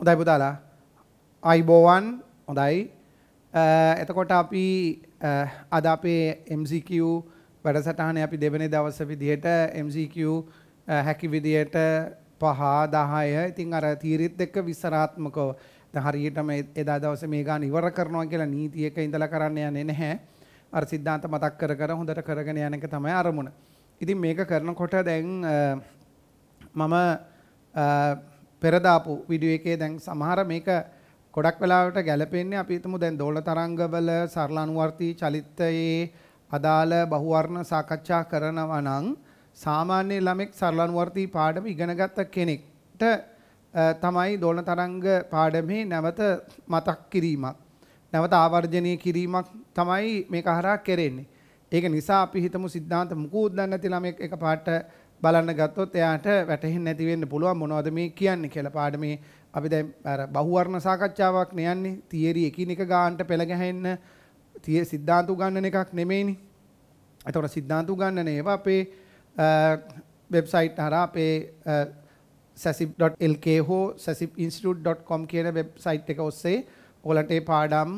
හොඳයි පුතාලා. අයිබෝවන් හොඳයි. එතකොට අපි අද අපේ MCQ වැඩසටහන අපි දෙවනි දවස විදිහට MCQ හැකි විදිහට පහ 10 ඉතින් අර තීරිත් එක්ක විස්තරාත්මකව දැන් හරියටම එදා දවසේ මේ ගාන ඉවර කරනවා කියලා නීතියක ඉඳලා කරන්න යන්නේ නැහැ. අර සිද්ධාන්ත මතක් කර කර හොඳට කරගෙන යන එක තමයි අරමුණ. ඉතින් මේක කරනකොට දැන් මම පෙරදාපු විඩියෝ එකේ දැන් සමහර මේක ගොඩක් වෙලාවට ගැලපෙන්නේ අපි හිතමු දැන් දෝල තරංගවල සරල අනුවර්තී චලිතයේ අදාළ බහුවර්ණ සාකච්ඡා කරනවා නම් සාමාන්‍ය ළමෙක් සරල අනුවර්තී පාඩම ඉගෙනගත්ත කෙනෙක්ට තමයි දෝල තරංග පාඩමේ නැවත මතක් කිරීමක් නැවත ආවර්ජනය කිරීමක් තමයි මේක හරහා කරන්නේ. ඒක නිසා අපි හිතමු සිද්ධාන්ත මුකුත් දන්නේ නැති ළමෙක් එකපාරට බලන්න ගත්තොත් එයාට වැටහෙන්නේ නැති වෙන්න පුළුවන් මොනවද මේ කියන්නේ කියලා පාඩමේ අපි දැන් අර බහුවර්ණ සාකච්ඡාවක් නෑන්නේ තියරි එකිනෙක ගානට පෙළ ගැහෙන්න තිය සිද්ධාන්ත උගන්නන එකක් නෙමෙයිනේ. එතකොට සිද්ධාන්ත උගන්නන ඒවා අපේ වෙබ්සයිට් හරහා අපේ sasip.lk හෝ sasipinstitute.com කියන වෙබ්සයිට් එක ඔස්සේ ඔයාලට ඒ පාඩම්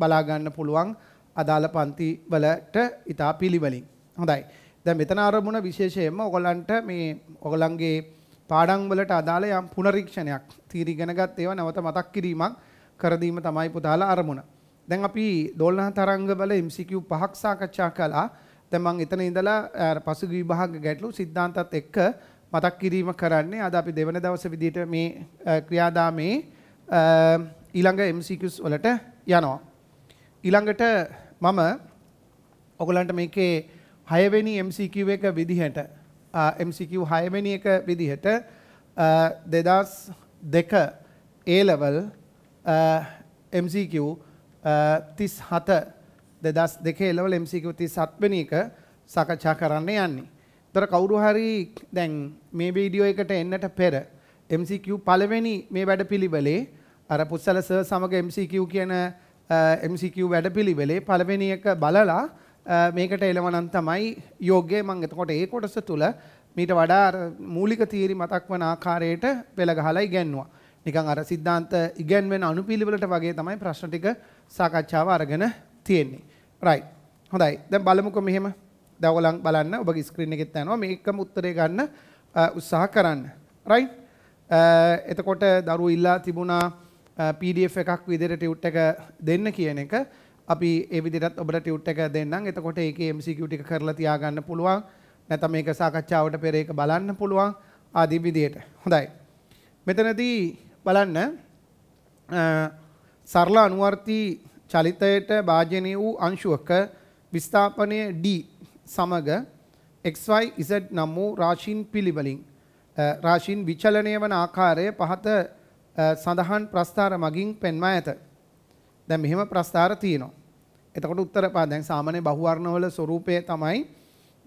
බලා ගන්න පුළුවන් අදාළ පන්ති වලට ඉතා පිළිවෙලින්. හොඳයි. දැන් මෙතන අරමුණ විශේෂයෙන්ම ඔයගලන්ට මේ ඔයගලන්ගේ පාඩම් වලට අදාළ යම් පුනරීක්ෂණයක් තීරිගෙනගත් ඒවා නැවත මතක් කිරීමක් කර දීම තමයි පුතාලා අරමුණ. දැන් අපි 12 තරංග වල MCQ පහක් සාකච්ඡා කළා. දැන් මම එතන ඉඳලා පසුගිය විභාග ගැටලු સિદ્ધාන්තත් එක්ක මතක් කිරීම කරන්නේ අද අපි දෙවන දවසේ විදිහට මේ ක්‍රියාදාමේ ඊළඟ MCQs වලට යනවා. ඊළඟට මම ඔයගලන්ට මේකේ හයවෙනි MCQ එක විදිහට MCQ හයවෙනි එක විදිහට දෙදස් දෙක ඒලවල් MCQ තිස් හත දෙදස් දෙකේ ලවල් MCQ තිස් සත්වනි එක සකච්ඡා කරන්න යන්නේ. තොර කවුරු හරි දැන් මේ වීඩියෝ එකට එන්නට පෙර MCQ පළවෙනි මේ වැඩ පිළිවෙලේ අර පුස්සල සර් සමග MCQ කියන MCQ වැඩ පිළිවෙලේ පළවෙනි එක බලලා මේකට එළවනම් තමයි යෝග්‍යය මං එතකොට ඒ කොටස තුල මීට වඩා මූලික තීරි මතක් වන ආකාරයට පෙළ ගහලා ඉගැන්වුවා. නිකන් අර සිද්ධාන්ත ඉගැන්වෙන අනුපිළිවෙලට වගේ තමයි ප්‍රශ්න ටික සාකච්ඡාව අරගෙන තියෙන්නේ. රයිට්. හොඳයි. දැන් බලමුකෝ මෙහෙම. දැන් ඔයගලන් බලන්න ඔබගේ ස්ක්‍රීන් එකෙත් යනවා මේකම උත්තරේ ගන්න උත්සාහ කරන්න. රයිට්. එතකොට දරුවෝ ඉල්ලා තිබුණා PDF එකක් විදිහට ටියුට් එක දෙන්න කියන එක අපි ඒ විදිහට ඔබට ටියුට් එක දෙන්නම්. එතකොට ඒකේ MCQ ටික කරලා තියාගන්න පුළුවන්. නැත්නම් මේක සාකච්ඡාවට පෙර ඒක බලන්න පුළුවන් ආදී විදිහට. හොඳයි. මෙතනදී බලන්න සරල අනුවර්තී චලිතයට භාජනය වූ අංශුවක විස්ථාපනය D සමග xy z නම් වූ රාශීන් පිළිබලින් රාශීන් විචලනය වන ආකාරය පහත සඳහන් ප්‍රස්ථාර මගින් පෙන්වා ඇත. දැන් මෙහෙම ප්‍රස්ථාර තියෙනවා. එතකොට උත්තර දැන් සාමාන්‍ය බහුවර්ණවල ස්වરૂපය තමයි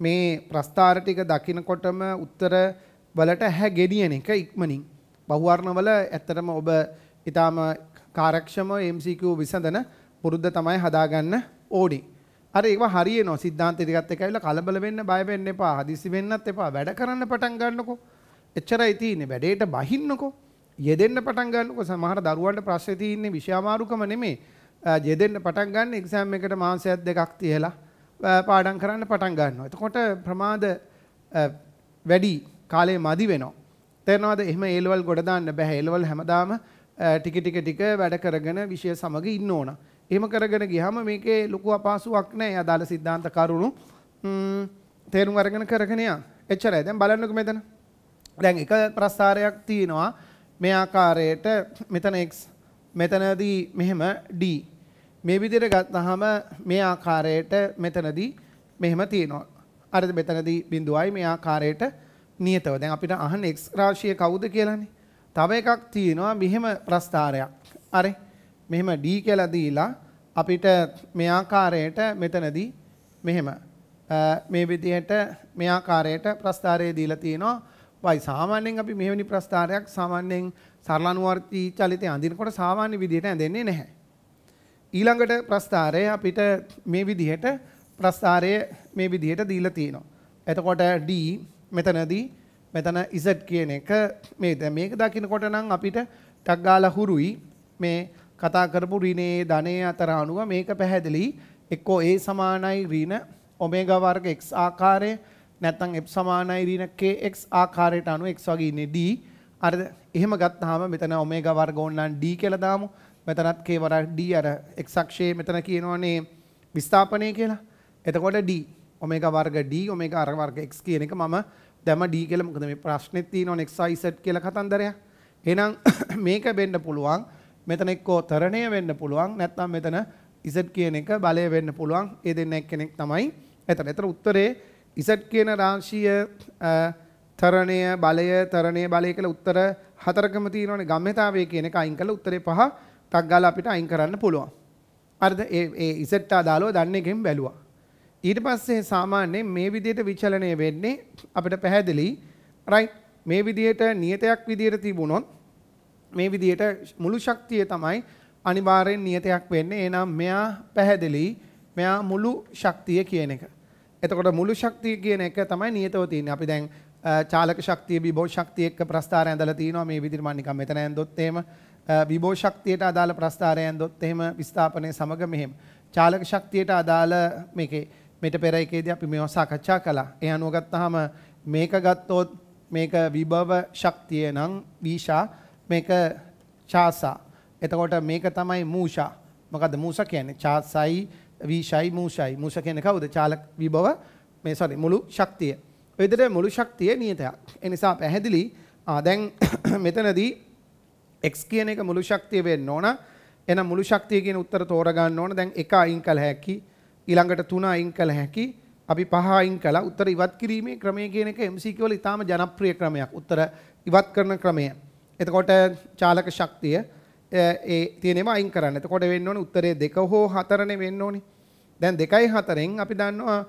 මේ ප්‍රස්ථාර ටික දකිනකොටම උත්තර වලට හැගෙනියන එක ඉක්මනින් බහුවර්ණවල ඇත්තටම ඔබ ඊටාම කාර්යක්ෂම MCQ විසඳන පුරුද්ද තමයි හදාගන්න ඕනේ. අර ඒවා හරියනවා සිද්ධාන්ත ටිකත් එක්ක ඇවිල්ලා කලබල වෙන්න බය වෙන්න එපා හදිසි වෙන්නත් එපා වැඩ කරන්න පටන් ගන්නකෝ එච්චරයි තියෙන්නේ වැඩේට බහින්නකෝ යෙදෙන්න පටන් ගන්නකෝ සමහර දරුවන්ට ප්‍රශ්නේ තියෙන්නේ විෂයාමාරුකම නෙමෙයි යෙදෙන්න පටන් ගන්න එක්සෑම් එකට මාසයක් දෙකක් තියලා පාඩම් කරන්න පටන් ගන්නවා. එතකොට ප්‍රමාද වැඩි කාලේ මදි වෙනවා. තේරෙනවද? එහෙම ඒලවල් ගොඩ දාන්න බෑ. ඒලවල් හැමදාම ටික ටික ටික වැඩ කරගෙන විෂය සමග ඉන්න ඕන. එහෙම කරගෙන ගියාම මේකේ ලොකු අපහසුාවක් නැහැ. අදාළ સિદ્ધාන්ත කරුණු තේරුම් අරගෙන කරගෙන යන්න. එච්චරයි. දැන් බලන්නකෝ මෙතන. දැන් එක ප්‍රස්ථාරයක් තියෙනවා. මේ ආකාරයට මෙතන x මෙතනදී මෙහෙම d මේ විදිහට ගත්තාම මේ ආකාරයට මෙතනදී මෙහෙම තියෙනවා. අර මෙතනදී බිඳුවයි මේ ආකාරයට නියතව. දැන් අපිට අහන්න x රාශිය කවුද කියලානේ. තව එකක් තියෙනවා මෙහෙම ප්‍රස්ථාරයක්. හරි. මෙහෙම d කියලා දීලා අපිට මේ ආකාරයට මෙතනදී මෙහෙම මේ විදිහට මේ ආකාරයට ප්‍රස්ථාරය දීලා තියෙනවා. වයි සාමාන්‍යයෙන් අපි මෙවැනි ප්‍රස්ථාරයක් සාමාන්‍යයෙන් සරල අනුවර්ති චලිතය අඳිනකොට සාමාන්‍ය විදිහට ඇඳෙන්නේ නැහැ. ඊළඟට ප්‍රස්ථාරය අපිට මේ විදිහට ප්‍රස්ථාරය මේ විදිහට දීලා තියෙනවා. එතකොට D මෙතනදී මෙතන Z කියන එක මේ දැන් මේක දකින්නකොට නම් අපිට ටක් ගාලා හුරුයි මේ කතා කරපු ඍණයේ ධනයේ අතර අණුව මේක පැහැදිලි එක්කෝ A සමානයි ඍණ ඔමේගා වර්ග x ආකාරය නැත්නම් f සමානයි ඍණ kx ආකාරයට අනුව x වගේ ඉන්නේ d හරිද එහෙම ගත්තාම මෙතන ඔමේගා වර්ග ඕනනම් d කියලා දාමු මෙතනත් K වර D අර x අක්ෂයේ මෙතන කියනවනේ විස්ථාපනය කියලා. එතකොට D ඔමේගා වර්ග D ඔමේගා අර වර්ග x කියන එක මම දැම D කියලා මොකද මේ ප්‍රශ්නේත් තියෙනවනේ x y z කියලා කතන්දරයක්. එහෙනම් මේක වෙන්න පුළුවන් මෙතන එක්කෝ තරණය වෙන්න පුළුවන් නැත්නම් මෙතන Z කියන එක බලය වෙන්න පුළුවන් ඒ දෙන්න එක්කෙනෙක් තමයි එතන. එතන උත්තරේ Z කියන රාශිය තරණය බලය තරණය බලය කියලා උත්තර හතරකම තියෙනවනේ ගම්‍යතාවය කියන එක අයින් කළා උත්තරේ පහ ටක් ගාලා අපිට අයින් කරන්න පුළුවන්. හරිද? ඒ ඒ ඉසෙට්ටා දාලෝ දන්න එකෙන් බැලුවා. ඊට පස්සේ සාමාන්‍යයෙන් මේ විදිහට විචලනය වෙන්නේ අපිට පැහැදිලි රයිට් මේ විදිහට නියතයක් විදිහට තිබුණොත් මේ විදිහට මුළු ශක්තිය තමයි අනිවාර්යෙන් නියතයක් වෙන්නේ. එනම් මෙයා පැහැදිලි මෙයා මුළු ශක්තිය කියන එක. එතකොට මුළු ශක්තිය කියන එක තමයි නියතව තියෙන්නේ. අපි දැන් චාලක ශක්තිය විභව ශක්තිය එක්ක ප්‍රස්ථාරය ඇඳලා තිනවා මේ විදිහට මම නිකන් මෙතන ඇඳොත් එහෙම විභෝ uh, ශක්තියට අදාළ ප්‍රස්ථාරයන් දොත් එහෙම විස්ථාපනය සමග මෙහෙම. චාලක ශක්තියට අදාළ මේකේ මෙට පෙර එකේදී අපි මේවා සාකච්ඡා කළා. ඒ අනුව ගත්තාම මේක ගත්තොත් මේක විභව ශක්තිය නම් වීෂා මේක ඡාසා. එතකොට මේක තමයි මූෂා. මොකද මූෂා කියන්නේ ඡාසයි වීෂයි මූෂයි. මූෂා කියන්නේ කවුද? චාලක විභව මේ sorry මුළු ශක්තිය. ඔය විදිහට මුළු ශක්තිය නියතයක්. ඒ නිසා පැහැදිලි ආ දැන් මෙතනදී x කියන එක මුළු ශක්තිය වෙන්න ඕන. එහෙනම් මුළු ශක්තිය කියන උත්තර තෝරගන්න ඕන. දැන් 1 අයින් කළ හැකි, ඊළඟට 3 අයින් කළ හැකි, අපි 5 අයින් කළා. උත්තර ඉවත් කිරීමේ ක්‍රමය කියන එක MCQ වල ඉතාම ජනප්‍රිය ක්‍රමයක්. උත්තර ඉවත් කරන ක්‍රමය. එතකොට චාලක ශක්තිය ඒ තියෙනේම අයින් කරන්න. එතකොට වෙන්න ඕනේ උත්තරේ 2 හෝ 4 නේ වෙන්න ඕනේ. දැන් 2යි 4ෙන් අපි දන්නවා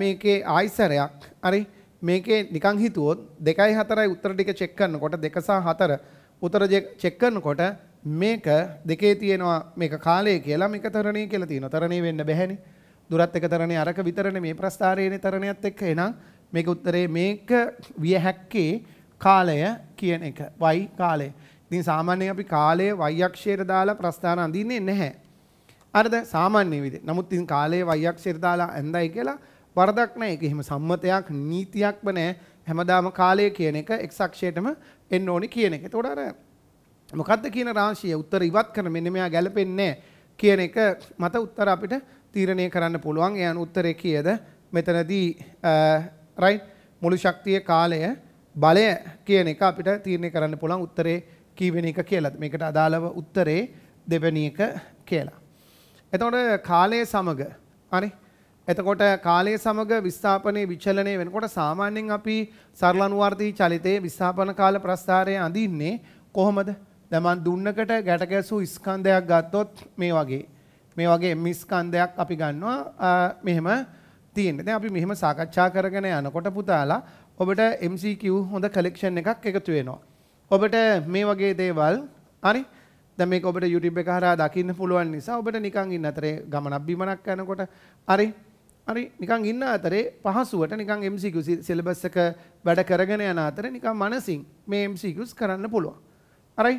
මේකේ ආයිසරයක්. හරි. මේකේ නිකන් හිතුවොත් 2යි 4යි උත්තර ටික චෙක් කරනකොට 2 සහ 4 උතර චෙක් කරනකොට මේක දෙකේ තියෙනවා මේක කාලය කියලා මේක තරණය කියලා තියෙනවා. තරණය වෙන්න බැහැනේ. දුරත් එක තරණය අරක විතරනේ මේ ප්‍රස්ථාරයේනේ තරණයත් එක්ක. එහෙනම් මේක උත්තරේ මේක විය හැක්කේ කාලය කියන එක. y කාලය. ඉතින් සාමාන්‍යයෙන් අපි කාලය y අක්ෂයට දාලා ප්‍රස්ථාන අඳින්නේ නැහැ. අරද සාමාන්‍ය විදිහ. නමුත් ඉතින් කාලය y අක්ෂයට දාලා ඇඳයි කියලා වරදක් නැහැ. ඒක එහෙම සම්මතයක් නීතියක්ම නැහැ. හැමදාම කාලය කියන එක x අක්ෂයටම එන්න ඕනි කියන එක. එතකොට අර මොකද්ද කියන රාශිය උත්තර ඉවත් කරන මෙන්න මෙයා ගැලපෙන්නේ කියන එක මත උත්තර අපිට තීරණය කරන්න පුළුවන්. ඒ අනුව උත්තරේ කීයද? මෙතනදී රයිට් මුළු ශක්තිය කාලය බලය කියන එක අපිට තීරණය කරන්න පුළුවන් උත්තරේ කීවෙනි එක කියලාද? මේකට අදාළව උත්තරේ දෙවෙනි එක කියලා. එතකොට කාලය සමග හරි එතකොට කාලය සමග විස්ථාපනය විචලනය වෙනකොට සාමාන්‍යයෙන් අපි සරල අනුවර්තී චලිතයේ විස්ථාපන කාල ප්‍රස්ථාරය අඳින්නේ කොහොමද? දැන් දුන්නකට ගැට ගැසූ ස්කන්ධයක් ගත්තොත් මේ වගේ මේ වගේ මිස්කන්ධයක් අපි ගන්නවා මෙහෙම තියෙන්නේ. දැන් අපි මෙහෙම සාකච්ඡා කරගෙන යනකොට පුතාලා ඔබට MCQ හොඳ කලෙක්ෂන් එකක් එකතු වෙනවා. ඔබට මේ වගේ දේවල් හරි දැන් මේක ඔබට YouTube එක හරහා දකින්න පුළුවන් නිසා ඔබට නිකන් ඉන්න අතරේ ගමනක් බිමනක් කරනකොට හරි හරි නිකන් ඉන්න අතරේ පහසුවට නිකන් MCQ සිලබස් එක වැඩ කරගෙන යන අතරේ නිකන් මනසින් මේ MCQs කරන්න පුළුවන්. හරි?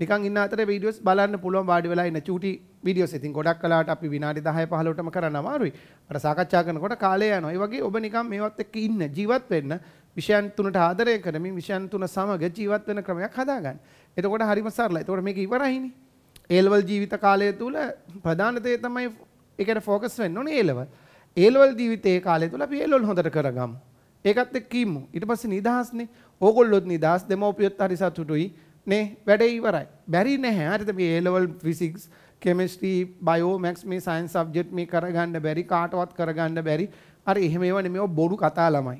නිකන් ඉන්න අතරේ වීඩියෝස් බලන්න පුළුවන් වාඩි වෙලා ඉන්න චූටි වීඩියෝස්. ඉතින් ගොඩක් කලාවට අපි විනාඩි 10 15ටම කරන්න අමාරුයි. අර සාකච්ඡා කරනකොට කාලය යනවා. ඒ වගේ ඔබ නිකන් මේවත් එක්ක ඉන්න ජීවත් වෙන්න විෂයන් තුනට ආදරය කරමින් විෂයන් තුන සමග ජීවත් වෙන ක්‍රමයක් හදාගන්න. එතකොට හරිම සරලයි. එතකොට මේක ඉවරයිනේ. ඒලවල් ජීවිත කාලය තුල ප්‍රධාන දේ තමයි ඒකට ફોකස් වෙන්න ඕනේ ඒලවල්. ඒලවල් ජීවිතේ කාලය තුල අපි ඒලවල් හොඳට කරගමු. ඒකත් එක්ක ඉමු. ඊට පස්සේ නිදහස්නේ. ඕගොල්ලොත් නිදහස් දෙමෝපියොත් හරි සතුටුයි. නේ වැඩේ ඉවරයි. බැරි නැහැ. හරිද මේ A levels physics, chemistry, bio, maths මේ සයන්ස් සබ්ජෙක්ට් මේ කරගන්න බැරි කාටවත් කරගන්න බැරි. අර එහෙම ඒවා නෙමෙයි බොරු කතා ළමයි.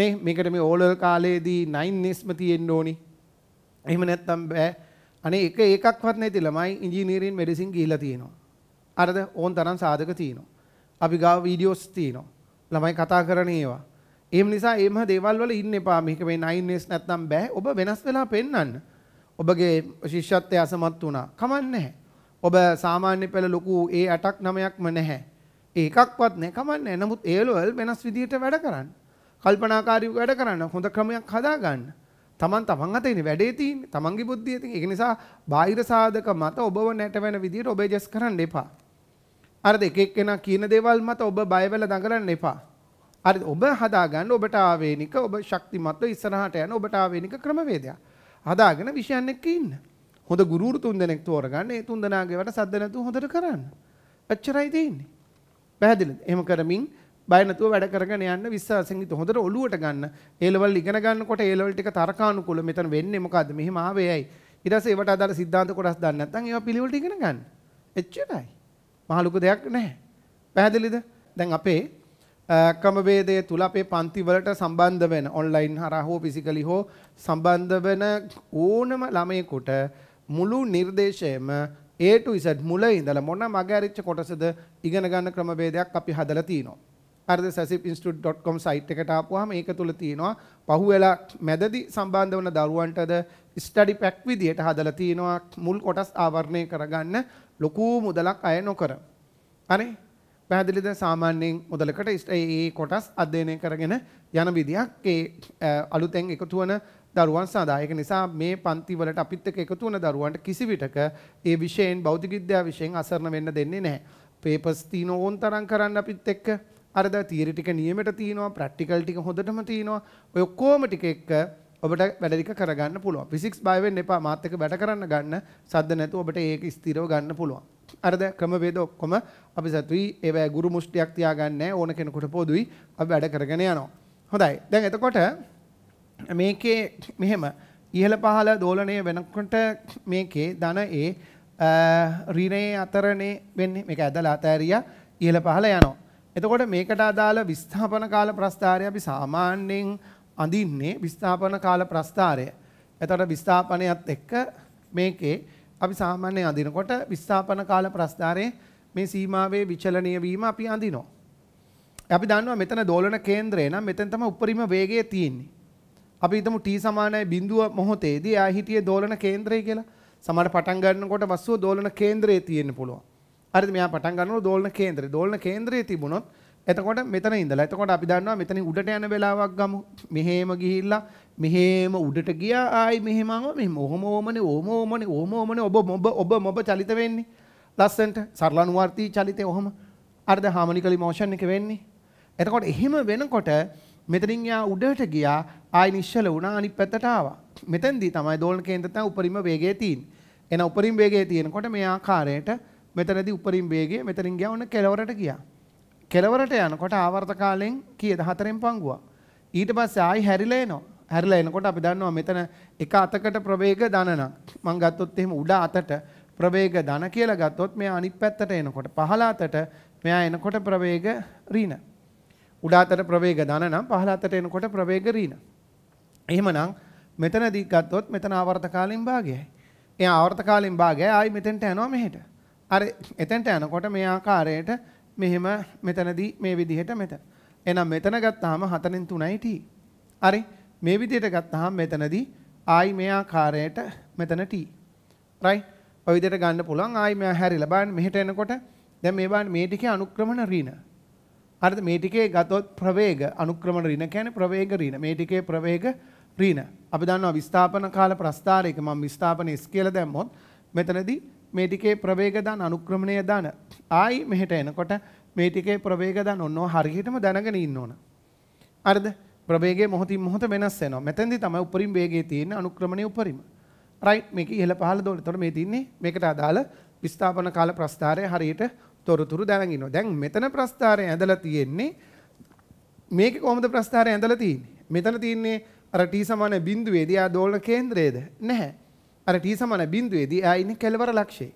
මේ මේකට මේ ඕලල් කාලේදී 9 නෙස්ම තියෙන්න ඕනි. එහෙම නැත්තම් බෑ. අනේ එක එකක්වත් නැති ළමයි ඉංජිනේරින් මෙඩිසින් ගිහිලා තියෙනවා. අරද ඕන් තරම් සාධක තියෙනවා. අපි ගාව වීඩියෝස් තියෙනවා. ළමයි කතා කරන ඒවා. ඒම නිසා ඒම දේවල් වල ඉන්න එපා. මේක මේ 9S නැත්නම් බෑ. ඔබ වෙනස් වෙලා පෙන්වන්න. ඔබගේ ශිෂ්‍යත්වය අසමත් වුණා. කමන්නේ නැහැ. ඔබ සාමාන්‍ය පෙළ ලොකු ඒ 8ක් 9ක්ම නැහැ. ඒකක්වත් නැහැ. කමන්නේ නැහැ. නමුත් ඒලවල් වෙනස් විදියට වැඩ කරන්න. කල්පනාකාරීව වැඩ කරන්න. හොඳ ක්‍රමයක් හදාගන්න. තමන් තමන් අතේ වැඩේ තියෙන්නේ තමන්ගේ බුද්ධිය තියෙන. ඒක නිසා බාහිර සාධක මත ඔබව නැටවෙන විදියට ඔබේ ජස් කරන්න එපා. අර දෙක එක්කෙනා කියන දේවල් මත ඔබ බය වෙලා දඟලන්න එපා. හරි ඔබ හදාගන්න ඔබට ආවේනික ඔබ ශක්තිමත්ව ඉස්සරහට යන ඔබට ආවේනික ක්‍රමවේදයක්. හදාගෙන විෂයන් එක්ක ඉන්න. හොඳ ගුරුවරු තුන්දෙනෙක් තෝරගන්න. ඒ තුන්දෙනාගේ වට සද්ද නැතුව හොඳට කරන්න. එච්චරයි තියෙන්නේ. පැහැදිලිද? එහෙම කරමින් බය නැතුව වැඩ කරගෙන යන්න විශ්වාසයෙන් ඉත හොඳට ඔලුවට ගන්න. ඒ ලෙවල් ඉගෙන ගන්නකොට ඒ ලෙවල් ටික තර්කානුකූල මෙතන වෙන්නේ මොකද්ද? මෙහෙම ආවේ ඇයි? ඊට පස්සේ ඒවට අදාළ සිද්ධාන්ත කොටස් දන්නේ නැත්නම් ඒවා පිළිවෙලට ඉගෙන ගන්න. එච්චරයි. මහ ලොකු දෙයක් නැහැ. පැහැදිලිද? දැන් අපේ ක්‍රමවේදය තුල අපේ පන්ති වලට සම්බන්ධ වෙන ඔන්ලයින් හරහා හෝ ෆිසිකලි හෝ සම්බන්ධ වෙන ඕනම ළමයෙකුට මුළු නිර්දේශයම A to Z මුල ඉඳලා මොන මගේ අරිච්ච කොටසද ඉගෙන ගන්න ක්‍රමවේදයක් අපි හදලා තිනවා. හරිද sasipinstitute.com site එකට ආපුවාම ඒක තුල තියෙනවා පහුවෙලා මැදදි සම්බන්ධ වන දරුවන්ටද study pack විදියට හදලා තියෙනවා මුල් කොටස් ආවරණය කරගන්න ලොකු මුදලක් අය නොකර. හරි? පැහැදිලිද සාමාන්‍යයෙන් මුදලකට ඒ කොටස් අධ්‍යයනය කරගෙන යන විදිහක් ඒ අලුතෙන් එකතු වන දරුවන් සඳහා. ඒක නිසා මේ පන්ති වලට අපිත් එක්ක එකතු වන දරුවන්ට කිසි විටක ඒ විෂයෙන් භෞතික විද්‍යාව විෂයෙන් අසරණ වෙන්න දෙන්නේ නැහැ. පේපර්ස් තියෙන ඕන් තරම් කරන්න අපිත් එක්ක අරද තියරි ටික නියමෙට තියෙනවා, ප්‍රැක්ටිකල් ටික හොඳටම තියෙනවා. ඔය ඔක්කොම ටික එක්ක ඔබට වැඩික කරගන්න පුළුවන්. ෆිසික්ස් බය වෙන්න එපා. මාත් එක්ක බැට කරන්න ගන්න. සද්ද නැතුව ඔබට ඒක ස්ථිරව ගන්න පුළුවන්. අරද ක්‍රමවේද ඔක්කොම අපි සතුයි ඒවැ ගුරු මුෂ්ටියක් තියාගන්නේ ඕන කෙනෙකුට පොදුයි. අපි වැඩ කරගෙන යනවා. හොඳයි. දැන් එතකොට මේකේ මෙහෙම ඉහළ පහළ දෝලණය වෙනකොට මේකේ ධන ඒ ඍණේ අතරනේ වෙන්නේ. මේක ඇදලා අතෑරියා ඉහළ පහළ යනවා. එතකොට මේකට අදාළ විස්ථාපන කාල ප්‍රස්ථාරය අපි සාමාන්‍යයෙන් අඳින්නේ විස්ථාපන කාල ප්‍රස්ථාරය. එතකොට විස්ථාපනයත් එක්ක මේකේ අපි සාමාන්‍ය අඳිනකොට විස්ථාපන කාල ප්‍රස්ථාරයේ මේ සීමාවේ විචලනීය වීම අපි අඳිනවා. අපි දන්නවා මෙතන දෝලන කේන්ද්‍රය නම් මෙතන තමයි උපරිම වේගය තියෙන්නේ. අපි හිතමු t සමානයි බිඳුව මොහොතේදී ආ හිටියේ දෝලන කේන්ද්‍රය කියලා. සමහර පටන් ගන්නකොට වස්තුව දෝලන කේන්ද්‍රයේ තියෙන්න පුළුවන්. හරිද? මෙයා පටන් ගන්නකොට දෝලන කේන්ද්‍රය. දෝලන කේන්ද්‍රයේ තිබුණොත් එතකොට මෙතන ඉඳලා එතකොට අපි දන්නවා මෙතන උඩට යන වෙලාවක් ගමු මෙහෙම ගිහිල්ලා මෙහෙම උඩට ගියා ආයි මෙහෙම ආව මෙහෙම ඔහම ඕමනේ ඕම ඕමනේ ඕම ඕමනේ ඔබ මොබ ඔබ මොබ චලිත වෙන්නේ ලස්සන්ට සරලානුවර්තී චලිතේ ඔහම අර්ධ හාමනිකලි මෝෂන් එක වෙන්නේ එතකොට එහෙම වෙනකොට මෙතනින් යා උඩට ගියා ආයි නිශ්චල වුණා අනිත් පැත්තට ආවා මෙතෙන්දී තමයි දෝලන කේන්ද්‍ර තන උපරිම වේගයේ තියෙන්නේ එන උපරිම වේගයේ තියෙනකොට මේ ආකාරයට මෙතනදී උපරිම වේගය මෙතනින් ගියා ඔන්න කෙලවරට ගියා කෙලවරට යනකොට ආවර්ත කාලෙන් කීයද හතරෙන් පංගුවා. ඊට පස්සේ ආයි හැරිලා එනවා. හැරිලා එනකොට අපි දන්නවා මෙතන එක අතකට ප්‍රවේග දනනක්. මං ගත්තොත් එහෙම උඩ අතට ප්‍රවේග දන කියලා ගත්තොත් මෙයා අනිත් පැත්තට එනකොට පහළ අතට මෙයා එනකොට ප්‍රවේග ඍණ. උඩ අතට ප්‍රවේග දන නම් පහළ අතට එනකොට ප්‍රවේග ඍණ. එහෙමනම් මෙතනදී ගත්තොත් මෙතන ආවර්ත කාලෙන් භාගයයි. එයා ආවර්ත කාලෙන් භාගයයි ආයි මෙතෙන්ට යනවා මෙහෙට. අර එතෙන්ට යනකොට මේ ආකාරයට මෙහෙම මෙතනදී මේ විදිහට මෙතන. එහෙනම් මෙතන ගත්තාම 4න් 3යි t. හරි. මේ විදිහට ගත්තාම මෙතනදී ආයි මේ ආකාරයට මෙතන t. right. ඔය විදිහට ගන්න පුළුවන් ආයි මෙයා හැරිලා බලන්න මෙහෙට එනකොට දැන් මේ බලන්න මේ ටිකේ අනුක්‍රමන ඍණ. හරිද මේ ටිකේ ගතොත් ප්‍රවේග අනුක්‍රමන ඍණ කියන්නේ ප්‍රවේග ඍණ. මේ ටිකේ ප්‍රවේග ඍණ. අපි දන්නවා විස්ථාපන කාල ප්‍රස්ථාරයක මම විස්ථාපන s කියලා දැම්මොත් මෙතනදී මේ ටිකේ ප්‍රවේග දාන අනුක්‍රමණය දාන ආයි මෙහෙට එනකොට මේ ටිකේ ප්‍රවේග දාන ඔන්නෝ හරියටම දැනගෙන ඉන්න ඕන. හරිද? ප්‍රවේගය මොහොතින් මොහොත වෙනස් වෙනවා. මෙතෙන්දී තමයි උපරිම වේගයේ තියෙන අනුක්‍රමණය උපරිම. රයිට් මේක ඉහළ පහළ දොන. එතකොට මේ තින්නේ මේකට අදාළ විස්ථාපන කාල ප්‍රස්ථාරය හරියට තොරතුරු දැනගෙන ඉනවා. දැන් මෙතන ප්‍රස්ථාරය ඇඳලා තියෙන්නේ මේකේ කොහොමද ප්‍රස්ථාරය ඇඳලා තියෙන්නේ? මෙතන තියෙන්නේ අර t සමාන බිඳුවේදී ආ දෝලන කේන්ද්‍රයේද? නැහැ. අර t සමාන බිඳුවේදී එයා ඉන්නේ කෙලවර ලක්ෂයේ.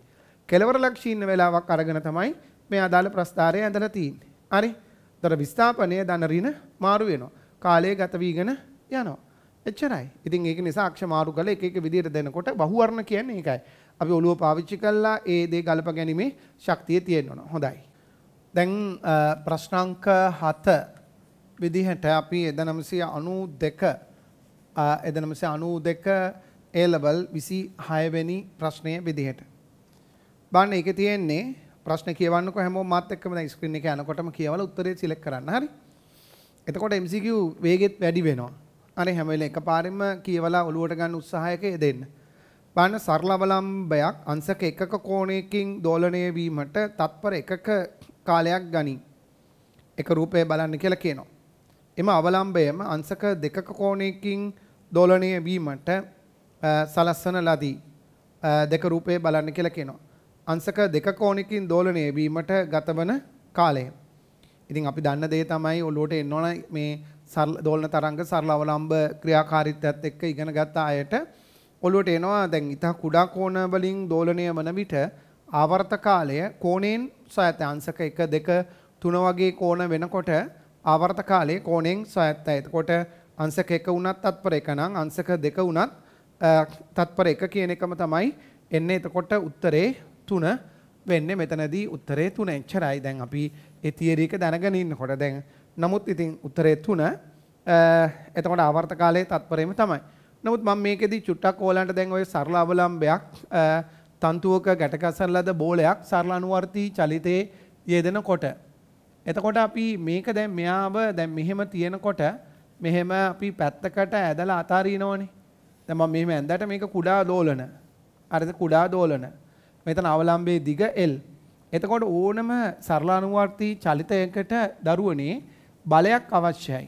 කෙලවර ලක්ෂයේ ඉන්න වෙලාවක් අරගෙන තමයි මේ අදාළ ප්‍රස්ථාරය ඇඳලා තියෙන්නේ. හරි. ඒතර විස්ථාපනය ධන ඍණ මාරු වෙනවා. කාලය ගත වීගෙන යනවා. එච්චරයි. ඉතින් ඒක නිසා අක්ෂ මාරු කළ එක එක විදිහට දෙනකොට බහුවර්ණ කියන්නේ ඒකයි. අපි ඔළුව පාවිච්චි කළා ඒ දේ ගලප ගැනීමේ ශක්තිය තියෙනවා. හොඳයි. දැන් ප්‍රශ්න අංක 7 විදිහට අපි 1992 1992 ඒලබල් විසි හයවැනි ප්‍රශ්නය විදිහට. බන්න එක තියෙන්නේ ප්‍රශ්න කියවන්න හැම මත්තක්කම ස්ක්‍රීන් එක යනකොටම කියවල උත්තරේ සිලෙක් කරන්න හරි එතකොට MCQ වේගෙත් වැඩි වෙනවා අනේ හැමවෙලේ එක පාරෙම කියවලා ඔලුවට ගන්න උත්සාහයක යෙදෙන්න. බන්න සරල අවලම්බයක් අංශක එකක කෝණයකින් දෝලණය වීමට තත්පර එකක කාලයක් ගනී. එක රූපය බලන්න කියලා කියනවා. එම අවලම්බයම අංශක දෙකක කෝණයකින් දෝලණය වීමට සලස්වන ලදී. දෙක රූපේ බලන්න කියලා කියනවා. අංශක දෙක කෝණකින් දෝලණය වීමට ගතවන කාලය. ඉතින් අපි දන්න දේ තමයි ඔළුවට එන්න ඕන මේ දෝලන තරංග සරල අවලම්බ ක්‍රියාකාරීත්වයත් එක්ක ඉගෙන ගත්ත අයට ඔළුවට එනවා දැන් ඉතා කුඩා කෝණ වලින් දෝලණය වන විට ආවර්ත කාලය කෝණයෙන් සොයත අංශක 1 2 3 වගේ කෝණ වෙනකොට ආවර්ත කාලය කෝණයෙන් සොයත. එතකොට අංශක 1 වුණත් තත්පර 1 නම් අංශක 2 වුණත් තත්පර එක කියන එකම තමයි එන්නේ එතකොට උත්තරේ තුන වෙන්නේ මෙතනදී උත්තරේ තුන එච්චරයි දැන් අපි ඒ තියරි එක දැනගෙන ඉන්නකොට දැන් නමුත් ඉතින් උත්තරේ තුන එතකොට ආවර්ත කාලයේ තත්පරෙම තමයි නමුත් මම මේකෙදී චුට්ටක් ඕලන්ට දැන් ওই සරල අවලම්බයක් තන්තුවක ගැටකසන ලද බෝලයක් සරල අනුවර්තී චලිතයේ යෙදෙනකොට එතකොට අපි මේක දැන් මෙයාව දැන් මෙහෙම තියෙනකොට මෙහෙම අපි පැත්තකට ඇදලා අතාරිනවනේ දැන් මම මෙහෙම ඇඳට මේක කුඩා දෝලන. අරද කුඩා දෝලන. මෙතන අවලම්බයේ දිග L. එතකොට ඕනම සරලානුවර්තී චලිතයකට දරුවනේ බලයක් අවශ්‍යයි.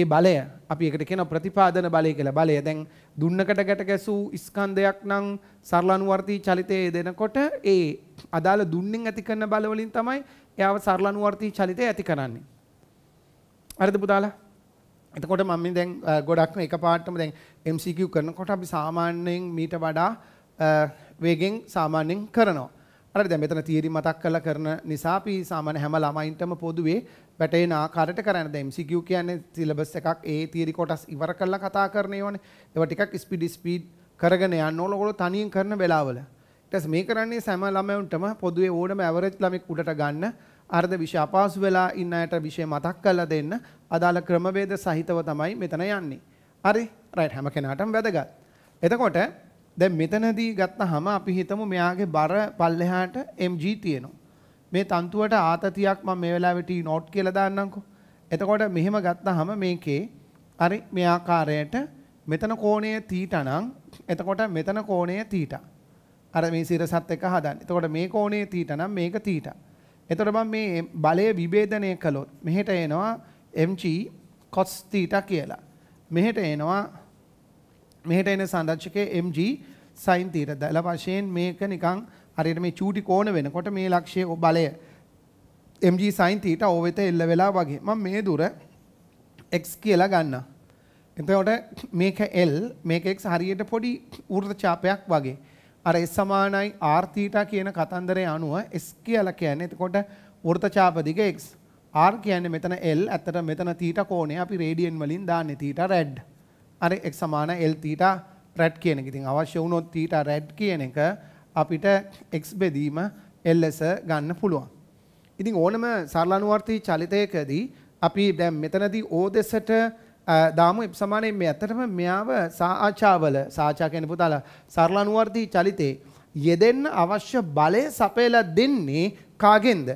ඒ බලය අපි එකට කියන ප්‍රතිපාදන බලය කියලා බලය. දැන් දුන්නකට ගැට ගැසූ ස්කන්ධයක් නම් සරලානුවර්තී චලිතයේ දෙනකොට ඒ අදාළ දුන්නෙන් ඇති කරන බලවලින් තමයි එයාව සරලානුවර්තී චලිතය ඇති කරන්නේ. හරිද පුතාලා? එතකොට මම දැන් ගොඩක්ම එකපාරටම දැන් MCQ කරනකොට අපි සාමාන්‍යයෙන් මීට වඩා වේගෙන් සාමාන්‍යයෙන් කරනවා. හරි දැන් මෙතන තියරි මතක් කරලා කරන නිසා අපි සාමාන්‍ය හැම ළමයින්ටම පොදුවේ වැටෙන ආකාරයට කරන දැන් MCQ කියන්නේ සිලබස් එකක් ඒ තියරි කොටස් ඉවර කරලා කතා කරන ඒවානේ. ඒවා ටිකක් ස්පීඩ් ස්පීඩ් කරගෙන යන්න ඕන ඔයගොල්ලෝ තනියෙන් කරන වෙලාවල. ඊට පස්සේ මේ කරන්නේ සෑම ළමයන්ටම පොදුවේ ඕනම ඇවරේජ් ළමෙක් උඩට ගන්න අර්ධ විෂය අපහසු වෙලා ඉන්න අයට විෂය මතක් කරලා දෙන්න අදාළ ක්‍රමවේද සහිතව තමයි මෙතන යන්නේ. හරි? රයිට් හැම කෙනාටම වැදගත්. එතකොට දැන් මෙතනදී ගත්තාම අපි හිතමු මෙයාගේ බර පල්ලෙහාට mg තියෙනවා. මේ තන්තුවට ආතතියක් මම මේ වෙලාවේ t not කියලා දාන්නම්කෝ. එතකොට මෙහෙම ගත්තාම මේකේ හරි මේ ආකාරයට මෙතන කෝණය තීටා නම් එතකොට මෙතන කෝණය තීටා. අර මේ සිරසත් එක හදන්න. එතකොට මේ කෝණය තීටා නම් මේක තීටා. එතකොට මම මේ බලය විභේදනය කළොත් මෙහෙට එනවා mg cos theta කියලා. මෙහෙට එනවා මෙහෙට එන සංරක්ෂකයේ mg sin theta දාලා වශයෙන් මේක නිකන් හරියට මේ චූටි කෝණ වෙනකොට මේ ලක්ෂයේ බලය mg sin theta ඕ වෙත එල්ල වෙලා වගේ. මම මේ දුර x කියලා ගන්නවා. එතකොට මේක l මේක x හරියට පොඩි වෘත්ත චාපයක් වගේ. අර S සමානයි R theta කියන කතන්දරය අනුව S කියලා කියන්නේ එතකොට වෘත්තචාප දිග x R කියන්නේ මෙතන L ඇත්තට මෙතන theta කෝණය අපි රේඩියන් වලින් දාන්නේ theta red අර x සමාන L theta රැඩ් කියන එක. ඉතින් අවශ්‍ය වුණොත් තීටා රැඩ් කියන එක අපිට x බෙදීම ls ගන්න පුළුවන්. ඉතින් ඕනම සරල අනුවර්තී චලිතයකදී අපි දැන් මෙතනදී o දෙසට දාමු සමානයෙන් මේ ඇත්තටම මෙයාව සාආචාවල සාචා කියන පුතාලා සරල අනුවර්තී චලිතේ යෙදෙන්න අවශ්‍ය බලය සපයලා දෙන්නේ කාගෙන්ද?